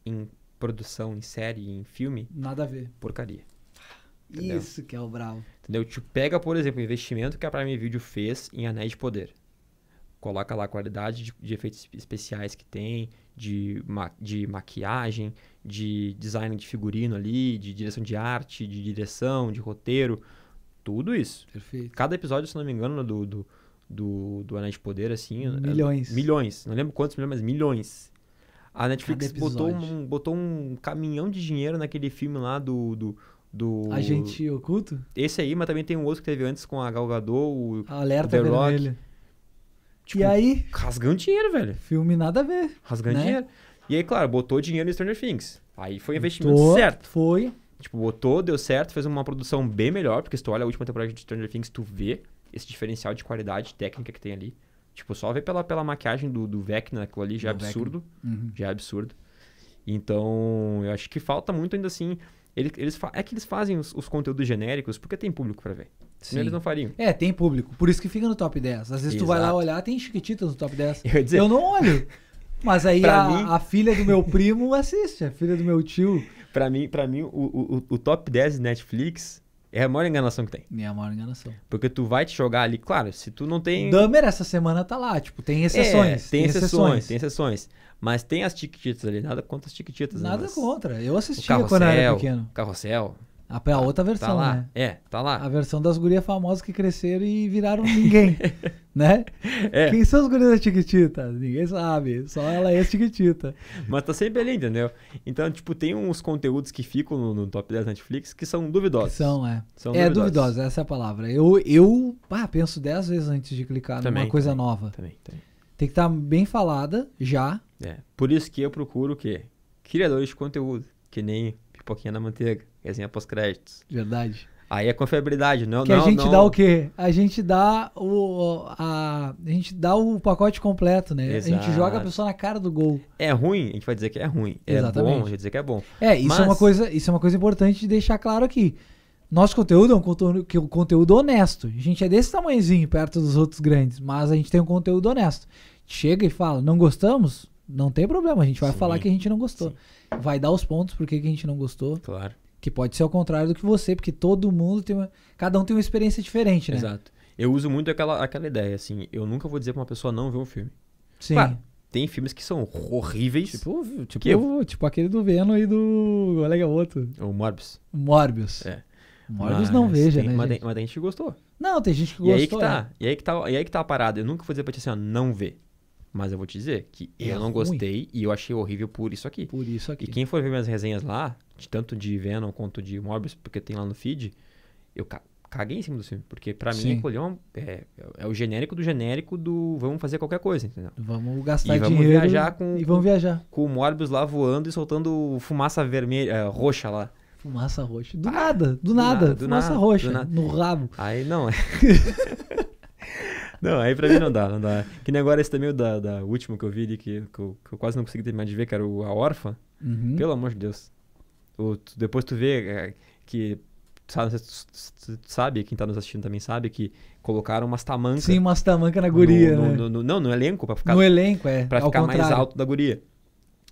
em produção, em série, em filme. Nada a ver. Porcaria. Entendeu? Isso que é o bravo. Entendeu? te tipo, pega, por exemplo, o investimento que a Prime Video fez em Anéis de Poder. Coloca lá a qualidade de, de efeitos especiais que tem, de, ma de maquiagem, de design de figurino ali, de direção de arte, de direção, de roteiro tudo isso. Perfeito. Cada episódio, se não me engano, do, do, do, do Anéis de Poder, assim. É, milhões. É, milhões. Não lembro quantos milhões, mas milhões. A Netflix botou um, botou um caminhão de dinheiro naquele filme lá do. do do... Agente Oculto? Esse aí, mas também tem um outro que teve antes com a Galgador, o Alerta o The Rock. Tipo, e aí? Rasgando dinheiro, velho. Filme nada a ver. Rasgando né? dinheiro. E aí, claro, botou dinheiro no Stranger Things. Aí foi o investimento certo. Foi. Tipo, botou, deu certo, fez uma produção bem melhor, porque se tu olha a última temporada de Stranger Things, tu vê esse diferencial de qualidade técnica que tem ali. Tipo, só vê pela, pela maquiagem do, do Vecna, aquilo ali já é absurdo. Uhum. Já é absurdo. Então, eu acho que falta muito ainda assim. Eles, eles é que eles fazem os, os conteúdos genéricos porque tem público para ver. Sim. Senão eles não fariam. É, tem público. Por isso que fica no top 10. Às vezes Exato. tu vai lá olhar, tem Chiquititas no top 10. Eu, dizer... eu não olho. Mas aí a, mim... a, filha do meu primo assiste, a filha do meu tio. Pra mim, pra mim o, o, o top 10 de Netflix é a maior enganação que tem. É a maior enganação. Porque tu vai te jogar ali, claro, se tu não tem. Dummer essa semana tá lá, tipo, tem exceções. É, tem, tem exceções, exceções, tem exceções. Mas tem as tiquititas ali, nada contra as tiquititas. Né? Nada contra. Eu assistia carrossel, quando eu era pequeno. Carrossel. Ah, a outra versão, tá lá. né? É, tá lá. A versão das gurias famosas que cresceram e viraram ninguém, né? É. Quem são as gurias da Tiquitita? Ninguém sabe, só ela é a Tiquitita. Mas tá sempre ali, entendeu? Então, tipo, tem uns conteúdos que ficam no, no Top 10 Netflix que são duvidosos. Que são, é. São é, duvidosos. essa é a palavra. Eu, eu ah, penso 10 vezes antes de clicar também, numa coisa também, nova. Também, também. Tem que estar tá bem falada, já. É, por isso que eu procuro o quê? Criadores de conteúdo, que nem pipoquinha na manteiga. Resenha pós-créditos. Verdade. Aí é confiabilidade, não, que não, a gente não... dá o quê? A gente dá o a, a gente dá o pacote completo, né? Exato. A gente joga a pessoa na cara do gol. É ruim, a gente vai dizer que é ruim. Exatamente. É bom, a gente vai dizer que é bom. É, isso Mas... é uma coisa, isso é uma coisa importante de deixar claro aqui. Nosso conteúdo é um conteúdo, que conteúdo honesto. A gente é desse tamanhozinho perto dos outros grandes, mas a gente tem um conteúdo honesto. Chega e fala, não gostamos? Não tem problema, a gente vai Sim. falar que a gente não gostou. Sim. Vai dar os pontos porque que a gente não gostou. Claro. Que pode ser ao contrário do que você, porque todo mundo tem uma. Cada um tem uma experiência diferente, né? Exato. Eu uso muito aquela, aquela ideia, assim, eu nunca vou dizer pra uma pessoa não ver um filme. Sim. Claro, tem filmes que são horríveis. Tipo, tipo, que eu... tipo aquele do Venom e do. Qual é, é outro? O Morbius. Morbius. É. Morbius mas não veja, tem, né? Mas, Tem, mas gente que gostou. Não, tem gente que e gostou. Aí que tá, é. E aí que tá, e aí que tá a parada. Eu nunca vou dizer pra ti assim, ó, não vê. Mas eu vou te dizer que é eu não ruim. gostei e eu achei horrível por isso aqui. Por isso aqui. E quem for ver minhas resenhas lá, de, tanto de Venom quanto de Morbius, porque tem lá no feed, eu caguei em cima do filme. Porque para mim, aquilo é, é, é, o genérico do genérico do vamos fazer qualquer coisa, entendeu? Vamos gastar e vamos dinheiro viajar com, e vamos viajar. Com o Morbius lá voando e soltando fumaça vermelha, é, roxa lá. Fumaça roxa. Do ah, nada, do, nada. nada do fumaça nada, roxa nada. no rabo. Aí não é. não, aí pra mim não dá, não dá. Que nem agora esse também, da, da última que eu vi ali, que, que eu, que, eu, quase não consegui terminar de ver, que era o, a órfã. Uhum. Pelo amor de Deus. O, tu, depois tu vê é, que sabe, quem tá nos assistindo também sabe que colocaram umas tamancas. Sim, umas tamancas na guria. No, né? no, no, não, no elenco, pra ficar. No elenco, é. Pra ficar contrário. mais alto da guria.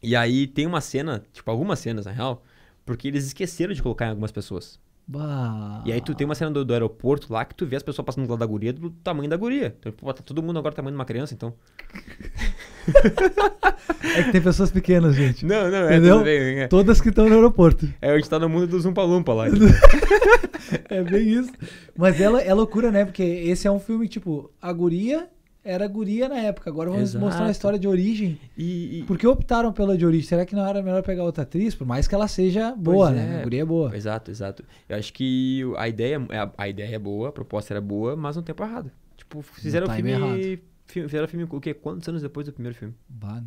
E aí tem uma cena, tipo, algumas cenas, na real, porque eles esqueceram de colocar em algumas pessoas. Bah. E aí tu tem uma cena do, do, aeroporto lá que tu vê as pessoas passando do lado da guria do tamanho da guria. Então, pô, tá todo mundo agora do tamanho de uma criança, então. é que tem pessoas pequenas, gente. Não, não, é tudo bem. É. Todas que estão no aeroporto. É, a gente tá no mundo dos Umpalumpa lá. é bem isso. Mas ela é loucura, né? Porque esse é um filme, tipo, a guria era guria na época. Agora vamos Exato. mostrar a história de origem. E, e... Por que optaram pela de origem? Será que não era melhor pegar outra atriz? Por mais que ela seja boa, pois né? É. A guria é boa. Exato, exato. Eu acho que a ideia, é, a, a ideia é boa, a proposta era boa, mas no tempo errado. Tipo, fizeram o filme errado Fizeram filme o quê? Quantos anos depois do primeiro filme? Bah,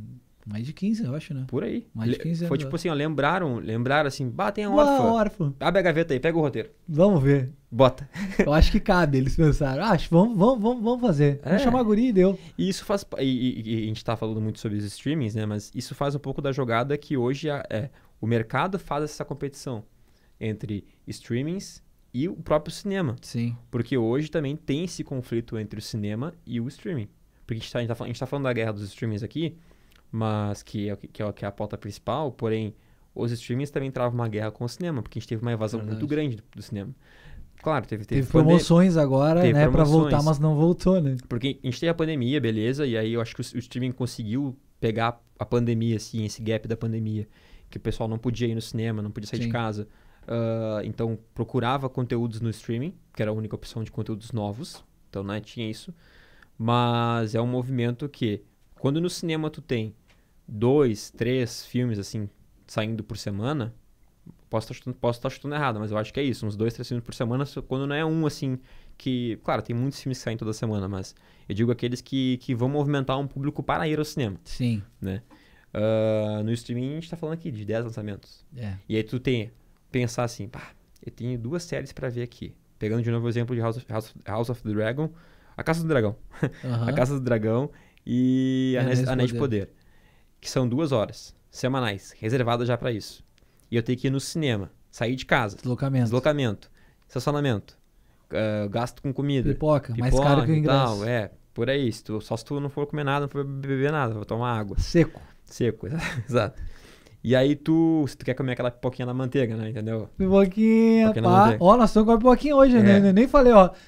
mais de 15, eu acho, né? Por aí. Mais de 15 anos. Foi tipo assim, ó, lembraram, lembraram assim, batem a órfã. órfão. Abre a gaveta aí, pega o roteiro. Vamos ver. Bota. Eu acho que cabe, eles pensaram. Ah, acho, vamos, vamos, vamos, vamos fazer. É. Vamos chamar a guria e deu. E isso faz... E, e, e, a gente tá falando muito sobre os streamings, né? Mas isso faz um pouco da jogada que hoje a, é, o mercado faz essa competição entre streamings e o próprio cinema. Sim. Porque hoje também tem esse conflito entre o cinema e o streaming porque a gente está tá, tá, tá falando da guerra dos streamings aqui, mas que é, que, é, que é a pauta principal, porém, os streamings também travam uma guerra com o cinema, porque a gente teve uma evasão Verdade. muito grande do, do cinema. Claro, teve, teve, teve promoções agora, teve né, para voltar, mas não voltou, né? Porque a gente teve a pandemia, beleza, e aí eu acho que o, o streaming conseguiu pegar a pandemia, assim, esse gap da pandemia, que o pessoal não podia ir no cinema, não podia sair Sim. de casa. Uh, então, procurava conteúdos no streaming, que era a única opção de conteúdos novos. Então, né, tinha isso. Mas é um movimento que, quando no cinema tu tem dois, três filmes assim saindo por semana, posso estar tá chutando, posso tá chutando errado, mas eu acho que é isso, uns dois, três filmes por semana, quando não é um assim que, claro, tem muitos filmes que saem toda semana, mas eu digo aqueles que, que vão movimentar um público para ir ao cinema. Sim. Né? Uh, no streaming a gente tá falando aqui de 10 lançamentos. É. E aí tu tem pensar assim, pá, eu tenho duas séries para ver aqui. Pegando de novo o exemplo de House of, House of the Dragon, a Caça do Dragão. Uhum. a Caça do Dragão e a é, Anéis, Anéis de Poder. Que são duas horas semanais, reservadas já para isso. E eu tenho que ir no cinema, sair de casa. Deslocamento. Deslocamento. Estacionamento. Uh, gasto com comida. Pipoca, pipoca mais caro que o ingresso. Tal, é, por aí. Se tu, só se tu não for comer nada, não for beber nada, vou tomar água. Seco. Seco, exato. E aí tu, se tu quer comer aquela pipoquinha na manteiga, né? Entendeu? Pipoquinha, pipoquinha pá. Ó, nós estamos com a pipoquinha hoje, né? é. né? nem falei, ó.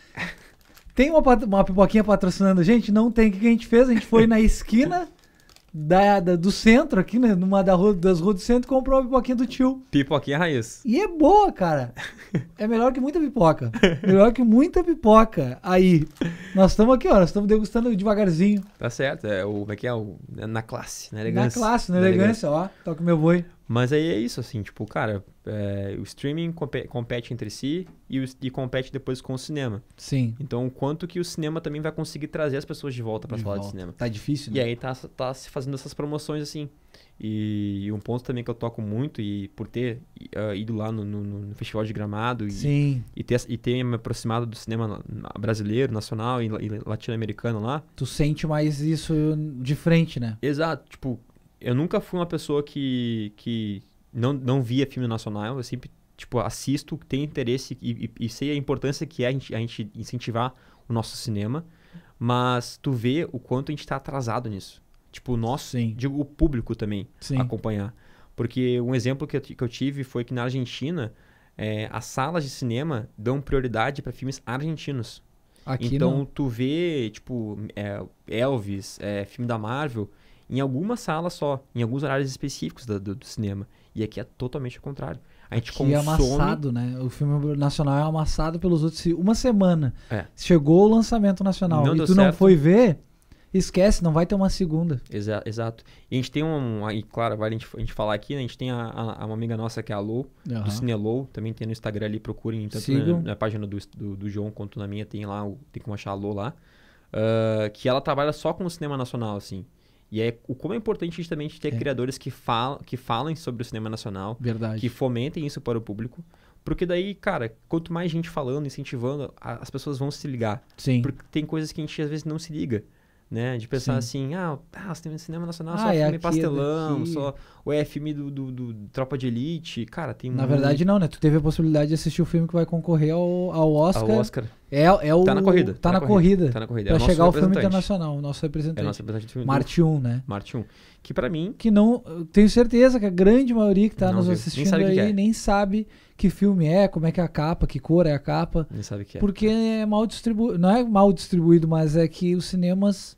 Tem uma, uma pipoquinha patrocinando a gente? Não tem. O que a gente fez? A gente foi na esquina da, da, do centro aqui, né? Numa da rua, das ruas do centro, comprou a pipoquinha do tio. Pipoquinha raiz. E é boa, cara. É melhor que muita pipoca. melhor que muita pipoca. Aí, nós estamos aqui, ó. Nós estamos degustando devagarzinho. Tá certo. É o, como é que é? O, é na classe, na elegância. Na classe, na, na elegância, elegância, ó. Toca o meu boi. Mas aí é isso, assim, tipo, cara, é, o streaming comp compete entre si e, o, e, compete depois com o cinema. Sim. Então, quanto que o cinema também vai conseguir trazer as pessoas de volta para falar volta. de cinema. Tá difícil, né? E aí tá, tá se fazendo essas promoções, assim. E, e, um ponto também que eu toco muito, e por ter uh, ido lá no, no, no, Festival de Gramado e, e, ter, e ter me aproximado do cinema brasileiro, nacional e, e latino-americano lá. Tu sente mais isso de frente, né? Exato. Tipo, eu nunca fui uma pessoa que, que não, não via filme nacional. Eu sempre, tipo, assisto, tenho interesse e, e, e sei a importância que é a gente, a gente, incentivar o nosso cinema. Mas tu vê o quanto a gente está atrasado nisso. Tipo, o nosso, Sim. digo, o público também Sim. acompanhar. Porque um exemplo que eu, que eu tive foi que na Argentina, é, as salas de cinema dão prioridade para filmes argentinos. Aqui então, não. tu vê, tipo, é, Elvis, é, filme da Marvel em alguma sala só, em alguns horários específicos do, do, do cinema. E aqui é totalmente o contrário. A gente é consome... é amassado, né? O filme nacional é amassado pelos outros. Uma semana. É. Chegou o lançamento nacional não e tu certo. não foi ver, esquece, não vai ter uma segunda. Exa exato. E a gente tem um. E claro, vale a gente, a gente falar aqui, né? A gente tem a, a, uma amiga nossa que é a Lou, uhum. do Cinelow. Também tem no Instagram ali, procurem. Tanto na, na, página do, do, do, João quanto na minha, tem lá, tem como achar a Lou lá. Uh, que ela trabalha só com o cinema nacional, assim. E é o como é importante justamente ter é. criadores que, fal, que falem sobre o cinema nacional, Verdade. que fomentem isso para o público. Porque daí, cara, quanto mais gente falando, incentivando, as pessoas vão se ligar. Sim. Porque tem coisas que a gente às vezes não se liga né? De pensar Sim. assim, ah, ah, cinema, tá cinema nacional ah, só é filme pastelão, só o é filme do, do, do, Tropa de Elite, cara, tem Na verdade não, né? Tu teve a possibilidade de assistir o filme que vai concorrer ao, ao Oscar. Ao Oscar. É, é o... Tá na corrida. Tá, tá na, na corrida. corrida. Tá na corrida. Pra é chegar ao filme internacional, o nosso representante. É o nosso representante do filme. Marte 1, né? Marte 1. Que para mim... Que não... Tenho certeza que a grande maioria que tá nos viu. assistindo nem aí que é. nem sabe que filme é, como é que é a capa, que cor é a capa. Nem sabe o que é. Porque é mal distribuído... Não é mal distribuído, mas é que os cinemas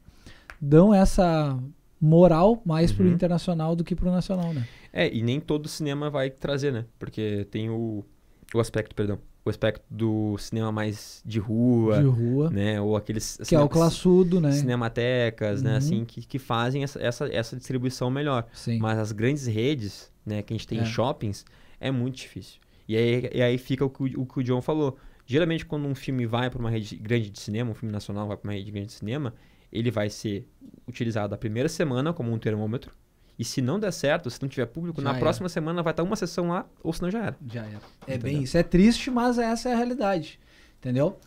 dão essa moral mais uhum. pro internacional do que pro nacional, né? É, e nem todo cinema vai trazer, né? Porque tem o, o aspecto, perdão, o aspecto do cinema mais de rua. De rua. Né? Ou aqueles... Que é o classudo, né? Cinematecas, uhum. né? Assim, uhum. que, que fazem essa, essa, essa distribuição melhor. Sim. Mas as grandes redes, né? Que a gente tem é. em shoppings, é muito difícil. E aí, e aí fica o que, o, o que o John falou. Geralmente, quando um filme vai para uma rede grande de cinema, um filme nacional vai para uma rede grande de cinema, ele vai ser utilizado a primeira semana como um termômetro. E se não der certo, se não tiver público, já na era. próxima semana vai estar uma sessão lá, ou se não já era. Já era. É bem, isso é triste, mas essa é a realidade. Entendeu?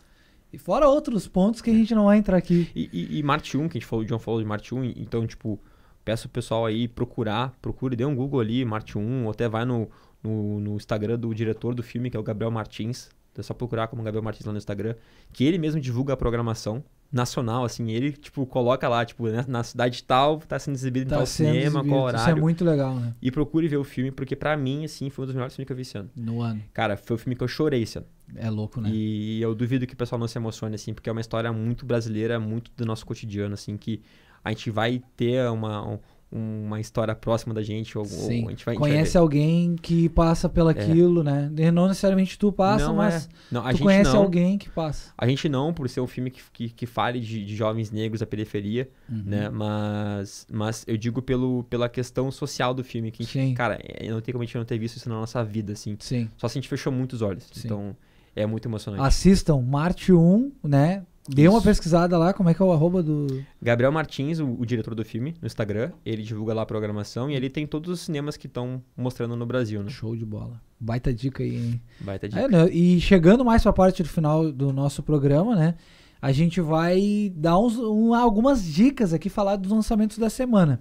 E fora outros pontos que a é. gente não vai entrar aqui. E, e, e Marte 1, que a gente falou, o John falou de Marte 1, então, tipo, peço o pessoal aí procurar, procure, dê um Google ali, Marte 1, ou até vai no, no, no Instagram do diretor do filme, que é o Gabriel Martins. É só procurar como Gabriel Martins lá no Instagram, que ele mesmo divulga a programação nacional, assim, ele, tipo, coloca lá, tipo, né, na cidade tal, tá sendo exibido tá em então, tal cinema, exibido. qual horário. Isso é muito legal, né? E procure ver o filme, porque para mim, assim, foi um dos melhores filmes que eu vi esse ano. No ano. Cara, foi o filme que eu chorei esse ano. É louco, né? E eu duvido que o pessoal não se emocione, assim, porque é uma história muito brasileira, muito do nosso cotidiano, assim, que a gente vai ter uma, uma história próxima da gente. Ou, Sim. Ou a gente vai, conhece a gente vai alguém que passa pelaquilo, é. né? Não necessariamente tu passa, não mas é. não, tu conhece não. alguém que passa. A gente não, por ser um filme que, que, que fale de, de, jovens negros da periferia, uhum. né? Mas, mas eu digo pelo, pela questão social do filme. Que a gente, Sim. Cara, eu é, não tem como a gente não ter visto isso na nossa vida, assim. Sim. Só se a gente fechou muitos olhos. Sim. Então... É muito emocionante. Assistam Marte 1, né? Dê uma pesquisada lá, como é que é o arroba do. Gabriel Martins, o, o, diretor do filme, no Instagram. Ele divulga lá a programação e ali tem todos os cinemas que estão mostrando no Brasil, né? Show de bola. Baita dica aí, hein? Baita é, dica. É, né? E chegando mais pra parte do final do nosso programa, né? A gente vai dar uns, um, algumas dicas aqui, falar dos lançamentos da semana.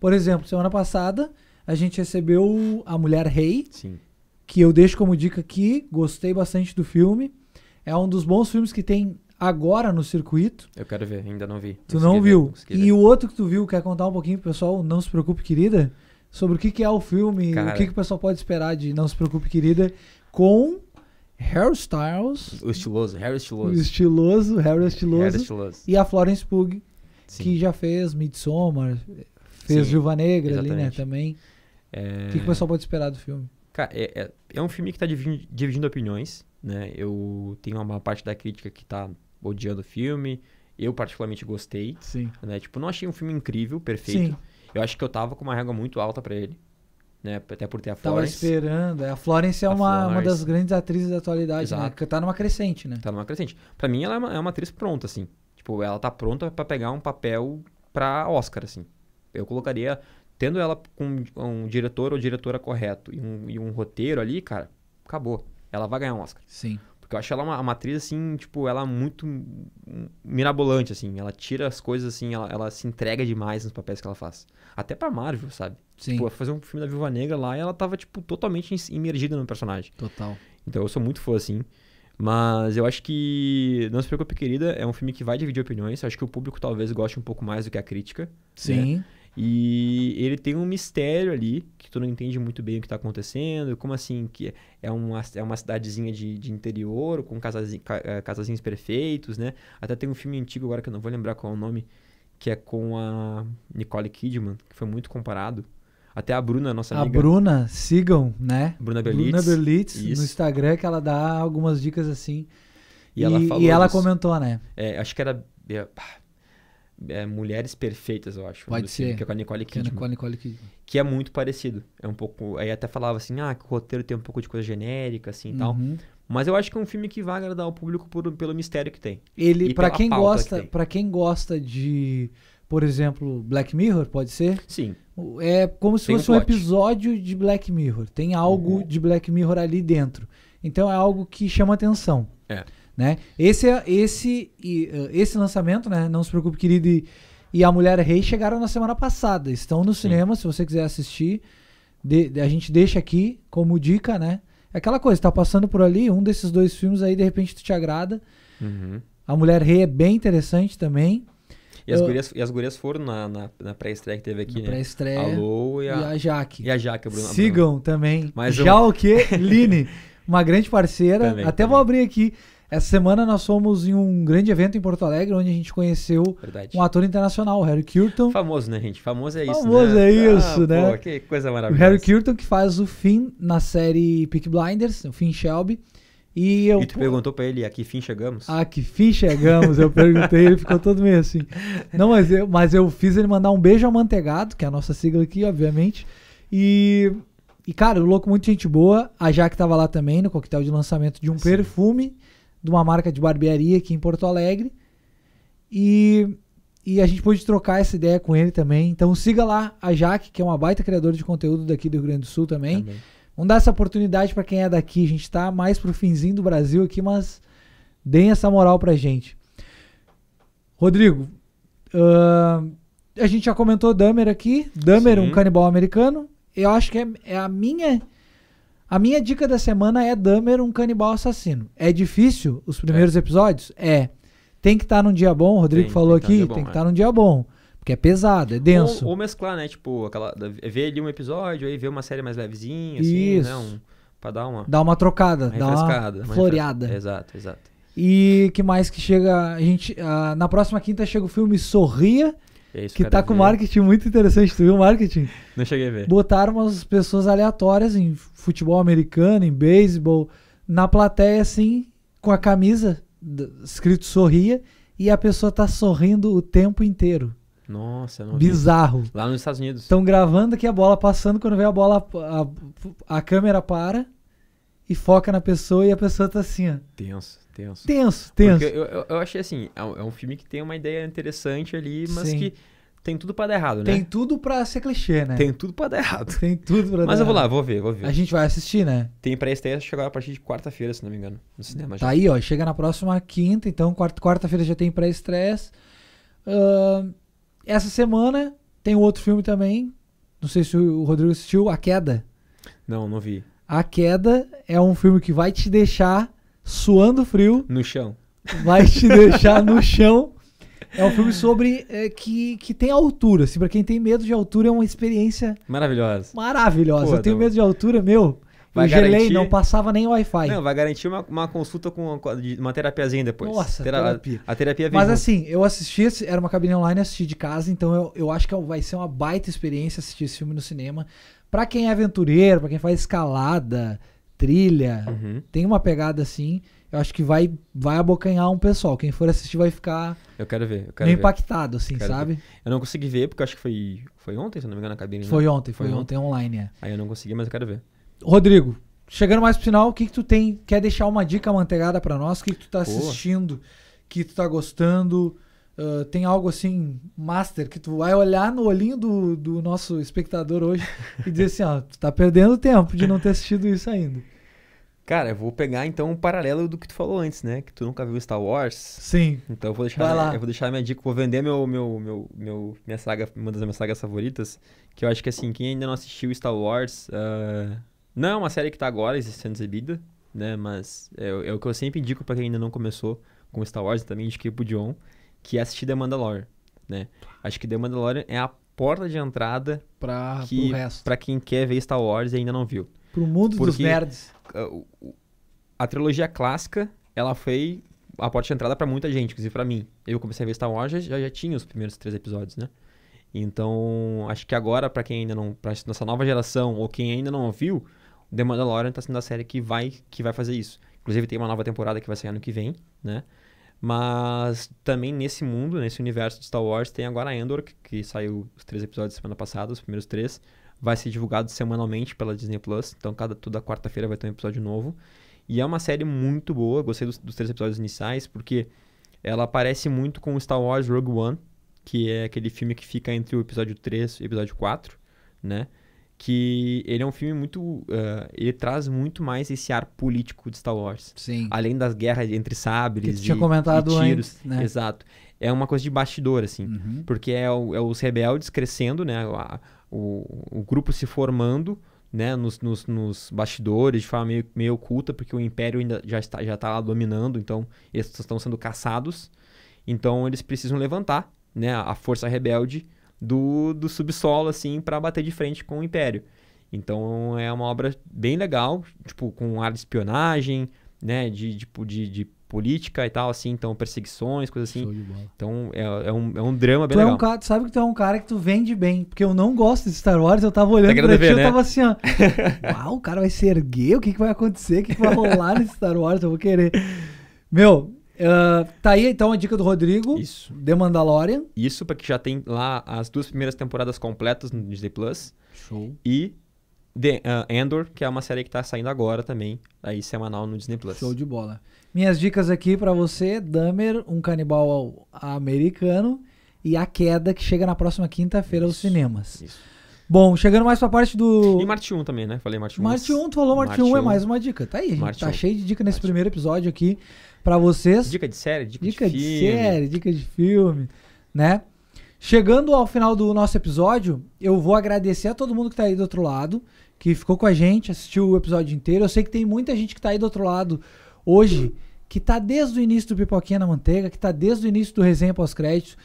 Por exemplo, semana passada a gente recebeu A Mulher Rei, Sim. que eu deixo como dica aqui, gostei bastante do filme. É um dos bons filmes que tem agora no circuito. Eu quero ver, ainda não vi. Tu não viu. Ver, e o outro que tu viu, quer contar um pouquinho pro pessoal, não se preocupe, querida, sobre o que, que é o filme, Cara. o que, que o pessoal pode esperar de Não se preocupe, querida, com Hairstyles. O estiloso, Harry estiloso. O estiloso, Harry estiloso. Harry estiloso. E a Florence Pugh, Sim. que já fez Midsommar, fez Sim, Viúva Negra exatamente. ali, né, também. É... O que, que o pessoal pode esperar do filme? Cara, é, é, é um filme que está dividindo, dividindo opiniões. Né? Eu tenho uma parte da crítica que tá odiando o filme. Eu particularmente gostei. Sim. Né? Tipo, não achei um filme incrível, perfeito. Sim. Eu acho que eu tava com uma régua muito alta para ele. Né? Até por ter a Florence. Tava esperando. É. A Florence é a uma, Florence. uma das grandes atrizes da atualidade, né? Exato. né? Que tá numa crescente, né? Tá numa crescente. Pra mim, ela é uma, é uma atriz pronta, assim. Tipo, ela tá pronta para pegar um papel pra Oscar, assim. Eu colocaria, tendo ela com um diretor ou diretora correto e um, e um roteiro ali, cara, acabou ela vai ganhar um Oscar. Sim. Porque eu acho ela uma, uma atriz, assim, tipo, ela é muito mirabolante, assim. Ela tira as coisas, assim, ela, ela se entrega demais nos papéis que ela faz. Até pra Marvel, sabe? Sim. Tipo, fazer um filme da Viúva Negra lá e ela tava, tipo, totalmente imergida no personagem. Total. Então eu sou muito fã, assim. Mas eu acho que Não Se Preocupe, Querida é um filme que vai dividir opiniões. Eu acho que o público talvez goste um pouco mais do que a crítica. Né? Sim. Né? E ele tem um mistério ali, que tu não entende muito bem o que está acontecendo, como assim, que é uma, é uma cidadezinha de, de interior, com casazinho, eh, casazinhos perfeitos, né? Até tem um filme antigo agora que eu não vou lembrar qual é o nome, que é com a Nicole Kidman, que foi muito comparado. Até a Bruna, nossa amiga. A Bruna, sigam, né? Bruna Berlitz. Bruna Berlitz, Isso. no Instagram, que ela dá algumas dicas assim. E, e ela, e ela comentou, né? É, acho que era é, é, Mulheres Perfeitas, eu acho. Pode ser. Filme, que é com a Nicole Kidman. Que é com a Nicole Kidman. Que é muito parecido. É um pouco... Aí até falava assim, ah, que o roteiro tem um pouco de coisa genérica, assim, uhum. tal. Mas eu acho que é um filme que vai agradar o público por, pelo mistério que tem. Ele, para quem gosta, que para quem gosta de, por exemplo, Black Mirror, pode ser? Sim. É como se tem fosse um, um episódio de Black Mirror. Tem algo uhum. de Black Mirror ali dentro. Então é algo que chama atenção. É. Né? Esse, é, esse, eh, esse lançamento, né? Não se preocupe, querido, e, e A Mulher é Rei chegaram na semana passada. Estão no Sim. cinema, se você quiser assistir. De, de, a gente deixa aqui como dica, né? É aquela coisa, tá passando por ali, um desses dois filmes aí, de repente, tu te agrada. Uhum. A Mulher Rei é bem interessante também. E as, eu... gurias, e as gurias foram na, na, na pré-estreia que teve aqui, na né? pré-estreia. e a... e a Jaque. E a Jaque, Bruno. Sigam Bruno. também. Mais Já um... o que? Line, uma grande parceira. Também, Até também. vou abrir aqui. Essa semana nós fomos em um grande evento em Porto Alegre, onde a gente conheceu Verdade. um ator internacional, o Harry Curtin. Famoso, né, gente? Famoso é isso, Famoso né? é ah, isso, ah, né? Pô, que coisa maravilhosa. O Harry Curtin que faz o Finn na série Peak Blinders, o Finn Shelby. E, eu, e tu pô, perguntou pra ele, a que fim chegamos? A que fim chegamos, eu perguntei, ele ficou todo meio assim. Não, mas eu, mas eu fiz ele mandar um beijo amanteigado, que é a nossa sigla aqui, obviamente. E, e cara, o louco, muito gente boa. A Jaque tava lá também, no coquetel de lançamento de um Sim. perfume de uma marca de barbearia aqui em Porto Alegre. E, e a gente pôde trocar essa ideia com ele também. Então siga lá a Jaque, que é uma baita criadora de conteúdo daqui do Rio Grande do Sul também. também. Vamos dar essa oportunidade para quem é daqui. A gente está mais para o finzinho do Brasil aqui, mas deem essa moral para gente. Rodrigo, uh, a gente já comentou Dahmer aqui. Dahmer, Sim. um canibal americano. Eu acho que é, é a minha a minha dica da semana é Dahmer, um canibal assassino. É difícil os primeiros é. episódios? É. Tem que estar tá num dia bom, o Rodrigo tem, falou tem tá aqui, tá bom, tem que estar é. num dia bom. Porque é pesado, é denso. Ou, ou, mesclar, né? Tipo, aquela, ver ali um episódio, aí ver uma série mais levezinha, assim, né, Isso. né? Um, pra dar uma... Dar uma trocada, uma dar uma floreada. Uma exato, exato. E que mais que chega... A gente, uh, na próxima quinta chega o filme Sorria, é isso, que tá com marketing muito interessante. Tu viu o marketing? Não cheguei a ver. Botaram umas pessoas aleatórias em futebol americano, em beisebol, na plateia assim, com a camisa escrito sorria e a pessoa tá sorrindo o tempo inteiro. Nossa, não bizarro. Vi. Lá nos Estados Unidos. Estão gravando aqui a bola passando, quando vem a bola, a, a, câmera para e foca na pessoa e a pessoa tá assim, ó. Tenso, tenso. Tenso, tenso. Eu, eu, eu, achei assim, é, é um filme que tem uma ideia interessante ali, mas Sim. que tem tudo para dar errado, né? Tem tudo para ser clichê, né? Tem tudo para dar errado. Tem tudo pra dar Mas eu vou lá, vou ver, vou ver. A gente vai assistir, né? Tem pré-estreia chegar a partir de quarta-feira, se não me engano, no cinema. Tá já. aí, ó. Chega na próxima quinta, então quarta-feira já tem pré-estreia. Uh, essa semana tem outro filme também. Não sei se o Rodrigo assistiu, A Queda. Não, não vi. A Queda é um filme que vai te deixar suando frio. No chão. Vai te deixar no chão É um filme sobre é, que, que tem altura. Assim, pra quem tem medo de altura, é uma experiência maravilhosa. Maravilhosa. Pô, eu tenho medo de altura, meu. Vai gelei, garantir... não passava nem Wi-Fi. Não, vai garantir uma, uma consulta com uma, uma terapiazinha depois. Nossa, Tera... terapia. A, a terapia vem Mas junto. assim, eu assisti, esse, era uma cabine online, assisti de casa, então eu, eu acho que é vai ser uma baita experiência assistir esse filme no cinema. Pra quem é aventureiro, pra quem faz escalada, trilha, uhum. tem uma pegada assim eu acho que vai, vai abocanhar um pessoal. Quem for assistir vai ficar. Eu quero ver. Eu quero meio impactado, assim, eu sabe? Ver. Eu não consegui ver, porque eu acho que foi, foi ontem, se não me engano, na cabine. Né? Foi né? ontem, foi, foi ontem, ontem, online, é. Aí eu não consegui, mas eu quero ver. Rodrigo, chegando mais pro final, o que, que tu tem? Quer deixar uma dica manteigada para nós? O que, que tu tá assistindo? Porra. Que tu tá gostando? Uh, tem algo assim, master, que tu vai olhar no olhinho do, do nosso espectador hoje e dizer assim, ó, tu tá perdendo tempo de não ter assistido isso ainda. Cara, eu vou pegar então um paralelo do que tu falou antes, né? Que tu nunca viu Star Wars. Sim. Então eu vou deixar, lá. eu vou deixar minha dica, vou vender meu, meu, meu, meu, minha saga, uma das minhas sagas favoritas, que eu acho que assim, quem ainda não assistiu Star Wars, uh, não é uma série que tá agora sendo exibida, né? Mas é, é, o que eu sempre indico para quem ainda não começou com Star Wars, também indiquei pro John, que é assistir The Mandalorian, né? Acho que The Mandalorian é a porta de entrada para que, quem quer ver Star Wars e ainda não viu. Pro mundo dos nerds. A, ah, a trilogia clássica, ela foi a porta de entrada para muita gente, inclusive para mim. Eu comecei a ver Star Wars, já, já tinha os primeiros três episódios, né? Então, acho que agora, para quem ainda não. pra nossa nova geração, ou quem ainda não viu, The Mandalorian tá sendo a série que vai, que vai fazer isso. Inclusive, tem uma nova temporada que vai sair ano que vem, né? Mas também nesse mundo, nesse universo de Star Wars, tem agora a Endor, que, que saiu os três episódios semana passada, os primeiros três vai ser divulgado semanalmente pela Disney Plus. Então, cada, toda quarta-feira vai ter um episódio novo. E é uma série muito boa. Gostei dos, dos, três episódios iniciais, porque ela parece muito com Star Wars Rogue One, que é aquele filme que fica entre o episódio 3 e o episódio 4, né? Que ele é um filme muito. Uh, ele traz muito mais esse ar político de Star Wars. Sim. Além das guerras entre sabres. tinha e, comentado e tiros. Antes, né? Exato. É uma coisa de bastidor, assim. Uhum. Porque é, o, é, os rebeldes crescendo, né? A, o, o grupo se formando, né, nos, nos, nos, bastidores, de forma meio, meio oculta, porque o Império ainda já está, já está lá dominando, então eles estão sendo caçados. Então eles precisam levantar, né, a força rebelde do, do subsolo, assim, para bater de frente com o Império. Então é uma obra bem legal, tipo, com um ar de espionagem, né, de, tipo, de, de política e tal, assim, então perseguições, coisas assim. Então é, é, um, é um drama bem tu legal. É um cara, tu sabe que tu é um cara que tu vende bem, porque eu não gosto de Star Wars, eu tava tá olhando tá pra ver, ti, né? eu tava assim, ó, uau, o cara vai ser erguer, o que, que vai acontecer, o que, que vai rolar nesse Star Wars, eu vou querer. Meu, uh, tá aí então a dica do Rodrigo, Isso. The Mandalorian. Isso, porque já tem lá as duas primeiras temporadas completas no Disney+. Plus. Show. E The uh, Andor, que é uma série que tá saindo agora também, aí semanal no Disney Plus. Show de bola. Minhas dicas aqui para você: Dahmer, um canibal americano e A Queda, que chega na próxima quinta-feira aos cinemas. Isso. Bom, chegando mais pra parte do. E Marte 1 também, né? Falei Marte 1. Marte 1, tu falou Marte, 1, 1, é mais uma dica. Tá aí, gente. Marte tá 1. cheio de dica nesse Marte primeiro episódio aqui para vocês. Dica de série, dica, dica de, de filme. Dica de série, dica de filme, né? Chegando ao final do nosso episódio, eu vou agradecer a todo mundo que tá aí do outro lado, que ficou com a gente, assistiu o episódio inteiro. Eu sei que tem muita gente que tá aí do outro lado hoje, que está desde o início do Pipoquinha na Manteiga, que está desde o início do Resenha Pós-Crédito,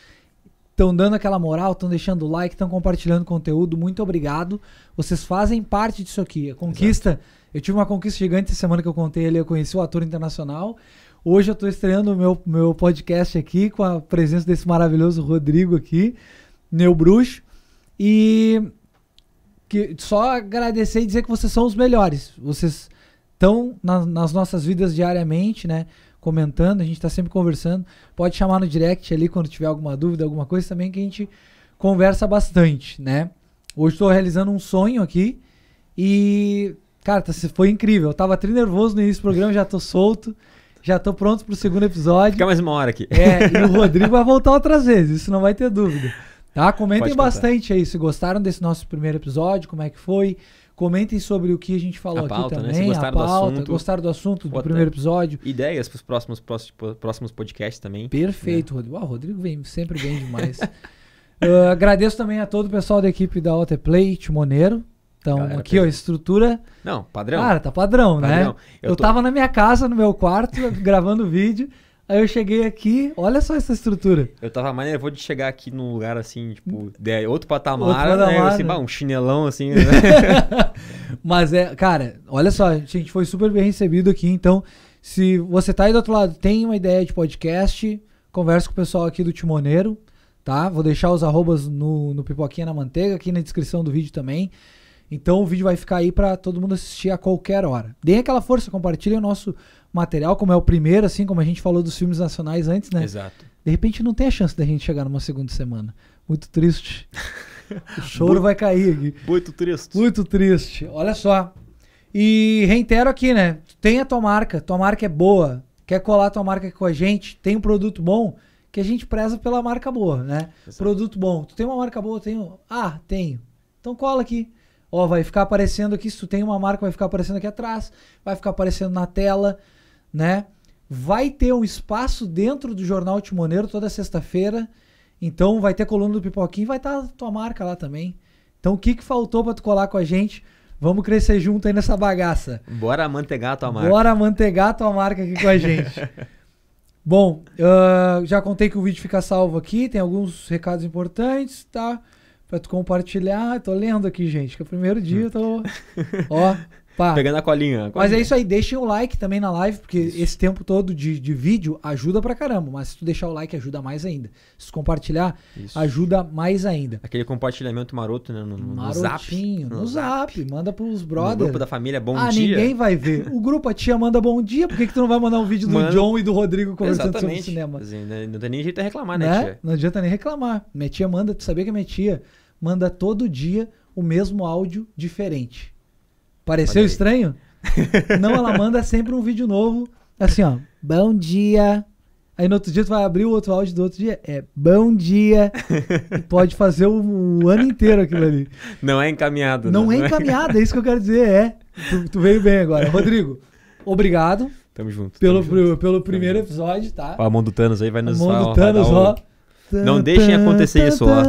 estão dando aquela moral, estão deixando o like, estão compartilhando conteúdo. Muito obrigado. Vocês fazem parte disso aqui. A conquista. Exato. Eu tive uma conquista gigante essa semana que eu contei ali. Eu conheci o ator internacional. Hoje eu estou estreando o meu, meu podcast aqui com a presença desse maravilhoso Rodrigo aqui, meu bruxo. E que, só agradecer e dizer que vocês são os melhores. Vocês estão nas nossas vidas diariamente, né? Comentando, a gente está sempre conversando. Pode chamar no direct ali quando tiver alguma dúvida, alguma coisa também, que a gente conversa bastante, né? Hoje estou realizando um sonho aqui e, cara, tá foi incrível. Eu tava tri nervoso no início do programa, já tô solto. Já tô pronto pro segundo episódio. Fica mais uma hora aqui. É, e o Rodrigo vai voltar outras vezes, isso não vai ter dúvida. Tá? Comentem bastante aí se gostaram desse nosso primeiro episódio, como é que foi, Comentem sobre o que a gente falou a pauta, aqui né? também. Né? Se gostaram a pauta, do assunto. Gostaram do assunto do primeiro episódio. Ideias para os próximos, tipo, próximos podcasts também. Perfeito, né? Rodrigo. Uau, ah, Rodrigo vem, sempre bem demais. uh, agradeço também a todo o pessoal da equipe da Otterplay, Timoneiro. Então, Galera, aqui, ó, estrutura. Não, padrão. Cara, tá padrão, né? padrão. né? Eu, eu tava na minha casa, no meu quarto, gravando vídeo. Aí eu cheguei aqui, olha só essa estrutura. Eu tava mais nervoso de chegar aqui num lugar assim, tipo, de outro patamar, outro patamar né? Assim, né? um chinelão assim. Né? Mas é, cara, olha só, a gente foi super bem recebido aqui, então se você tá aí do outro lado, tem uma ideia de podcast, conversa com o pessoal aqui do Timoneiro, tá? Vou deixar os arrobas no, no Pipoquinha na Manteiga, aqui na descrição do vídeo também. Então o vídeo vai ficar aí para todo mundo assistir a qualquer hora. Deem aquela força, compartilhem o nosso material, como é o primeiro, assim, como a gente falou dos filmes nacionais antes, né? Exato. De repente não tem a chance da gente chegar numa segunda semana. Muito triste. O choro muito, vai cair aqui. Muito triste. Muito triste. Olha só. E reitero aqui, né? Tem a tua marca, tua marca é boa. Quer colar tua marca aqui com a gente? Tem um produto bom? Que a gente preza pela marca boa, né? Exato. Produto bom. Tu tem uma marca boa? Tenho. Ah, tenho. Então cola aqui. Ó, vai ficar aparecendo aqui. Se tu tem uma marca, vai ficar aparecendo aqui atrás. Vai ficar aparecendo na tela né? Vai ter um espaço dentro do Jornal Timoneiro toda sexta-feira. Então vai ter coluna do Pipoquinho, vai estar tá tua marca lá também. Então o que, que faltou para tu colar com a gente? Vamos crescer junto aí nessa bagaça. Bora mantegar a tua marca. Bora mantegar a tua marca aqui com a gente. Bom, uh, já contei que o vídeo fica salvo aqui, tem alguns recados importantes, tá? Pra tu compartilhar. tô lendo aqui, gente, que é o primeiro dia eu tô. Ó. Pá. Pegando a colinha, a colinha, Mas é isso aí, deixem o like também na live, porque isso. esse tempo todo de, de, vídeo ajuda pra caramba. Mas se tu deixar o like, ajuda mais ainda. Se compartilhar, isso. ajuda mais ainda. Aquele compartilhamento maroto, né? No, no, zap. No, zap. zap. Manda pros brothers. No grupo da família, bom ah, dia. Ah, ninguém vai ver. O grupo, a tia manda bom dia. Por que, que tu não vai mandar um vídeo do Mano, John e do Rodrigo conversando exatamente. sobre cinema? Assim, né, não tem nem jeito de reclamar, né, né, tia? Não adianta nem reclamar. Minha tia manda, tu sabia que a minha tia manda todo dia o mesmo áudio diferente. Pareceu estranho? Não, ela manda sempre um vídeo novo, assim, ó. Bom dia. Aí no outro dia tu vai abrir o outro áudio do outro dia. É bom dia. pode fazer o, o, ano inteiro aquilo ali. Não é encaminhado. Não, né? não é encaminhado, é isso que eu quero dizer. É. Tu, tu veio bem agora. Rodrigo, obrigado. Tamo junto. Pelo, tamo junto. pelo primeiro tamo episódio, tá? A mão do Thanos aí vai nos falar. A mão do Thanos, ó. Não deixem acontecer isso, ó.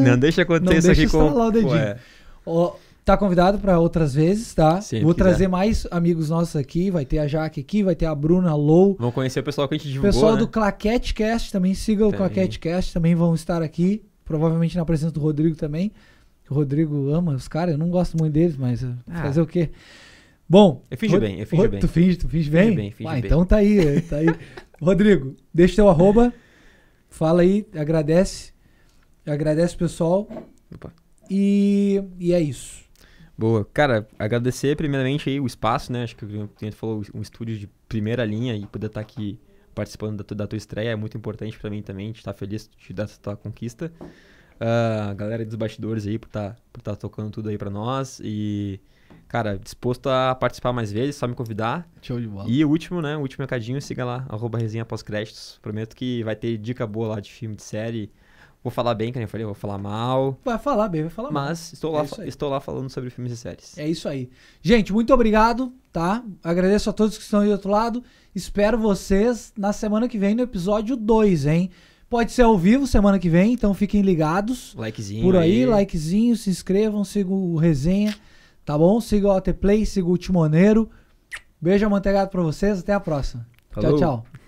Não deixem acontecer não isso deixa aqui com. O dedinho. É. Ó, Tá convidado para outras vezes, tá? Vou trazer quiser. mais amigos nossos aqui. Vai ter a Jaque aqui, vai ter a Bruna, a Lou. Vão conhecer o pessoal que a gente divulgou. O pessoal né? do Claquete Cast também, siga o Claquete Cast, também vão estar aqui. Provavelmente na presença do Rodrigo também. O Rodrigo ama os caras, eu não gosto muito deles, mas eh, ah. fazer o quê? Bom. Eu fiz bem, eu fiz bem. Tu finge, tu finge bem? Finge bem, finge ah, bem. então tá aí, eh, tá aí. Rodrigo, deixa teu arroba. Fala aí, agradece. Agradece o pessoal. Opa. E, e é isso. Boa. Cara, agradecer primeiramente aí o espaço, né? Acho que o cliente falou um estúdio de primeira linha e poder estar tá aqui participando da, da tua estreia é muito importante para mim também. A gente está feliz de dar essa tua conquista. Uh, galera dos bastidores aí por estar tá, por tá tocando tudo aí para nós e cara, disposto a participar mais vezes, só me convidar. Show de bola. E o último, né? O último recadinho, siga lá, arroba resenha pós-créditos. Prometo que vai ter dica boa lá de filme, de série, Vou falar bem, nem eu falei, vou falar mal. Vai falar bem, vai falar mas mal. Mas estou lá, é estou lá falando sobre filmes e séries. É isso aí. Gente, muito obrigado, tá? Agradeço a todos que estão aí do outro lado. Espero vocês na semana que vem no episódio 2, hein? Pode ser ao vivo semana que vem, então fiquem ligados. Likezinho. Por aí, aí. likezinho, se inscrevam, sigam o resenha, tá bom? Sigam o AT Play, sigam o Timoneiro. Beijo amanteigado pra vocês, até a próxima. Falou. Tchau, tchau.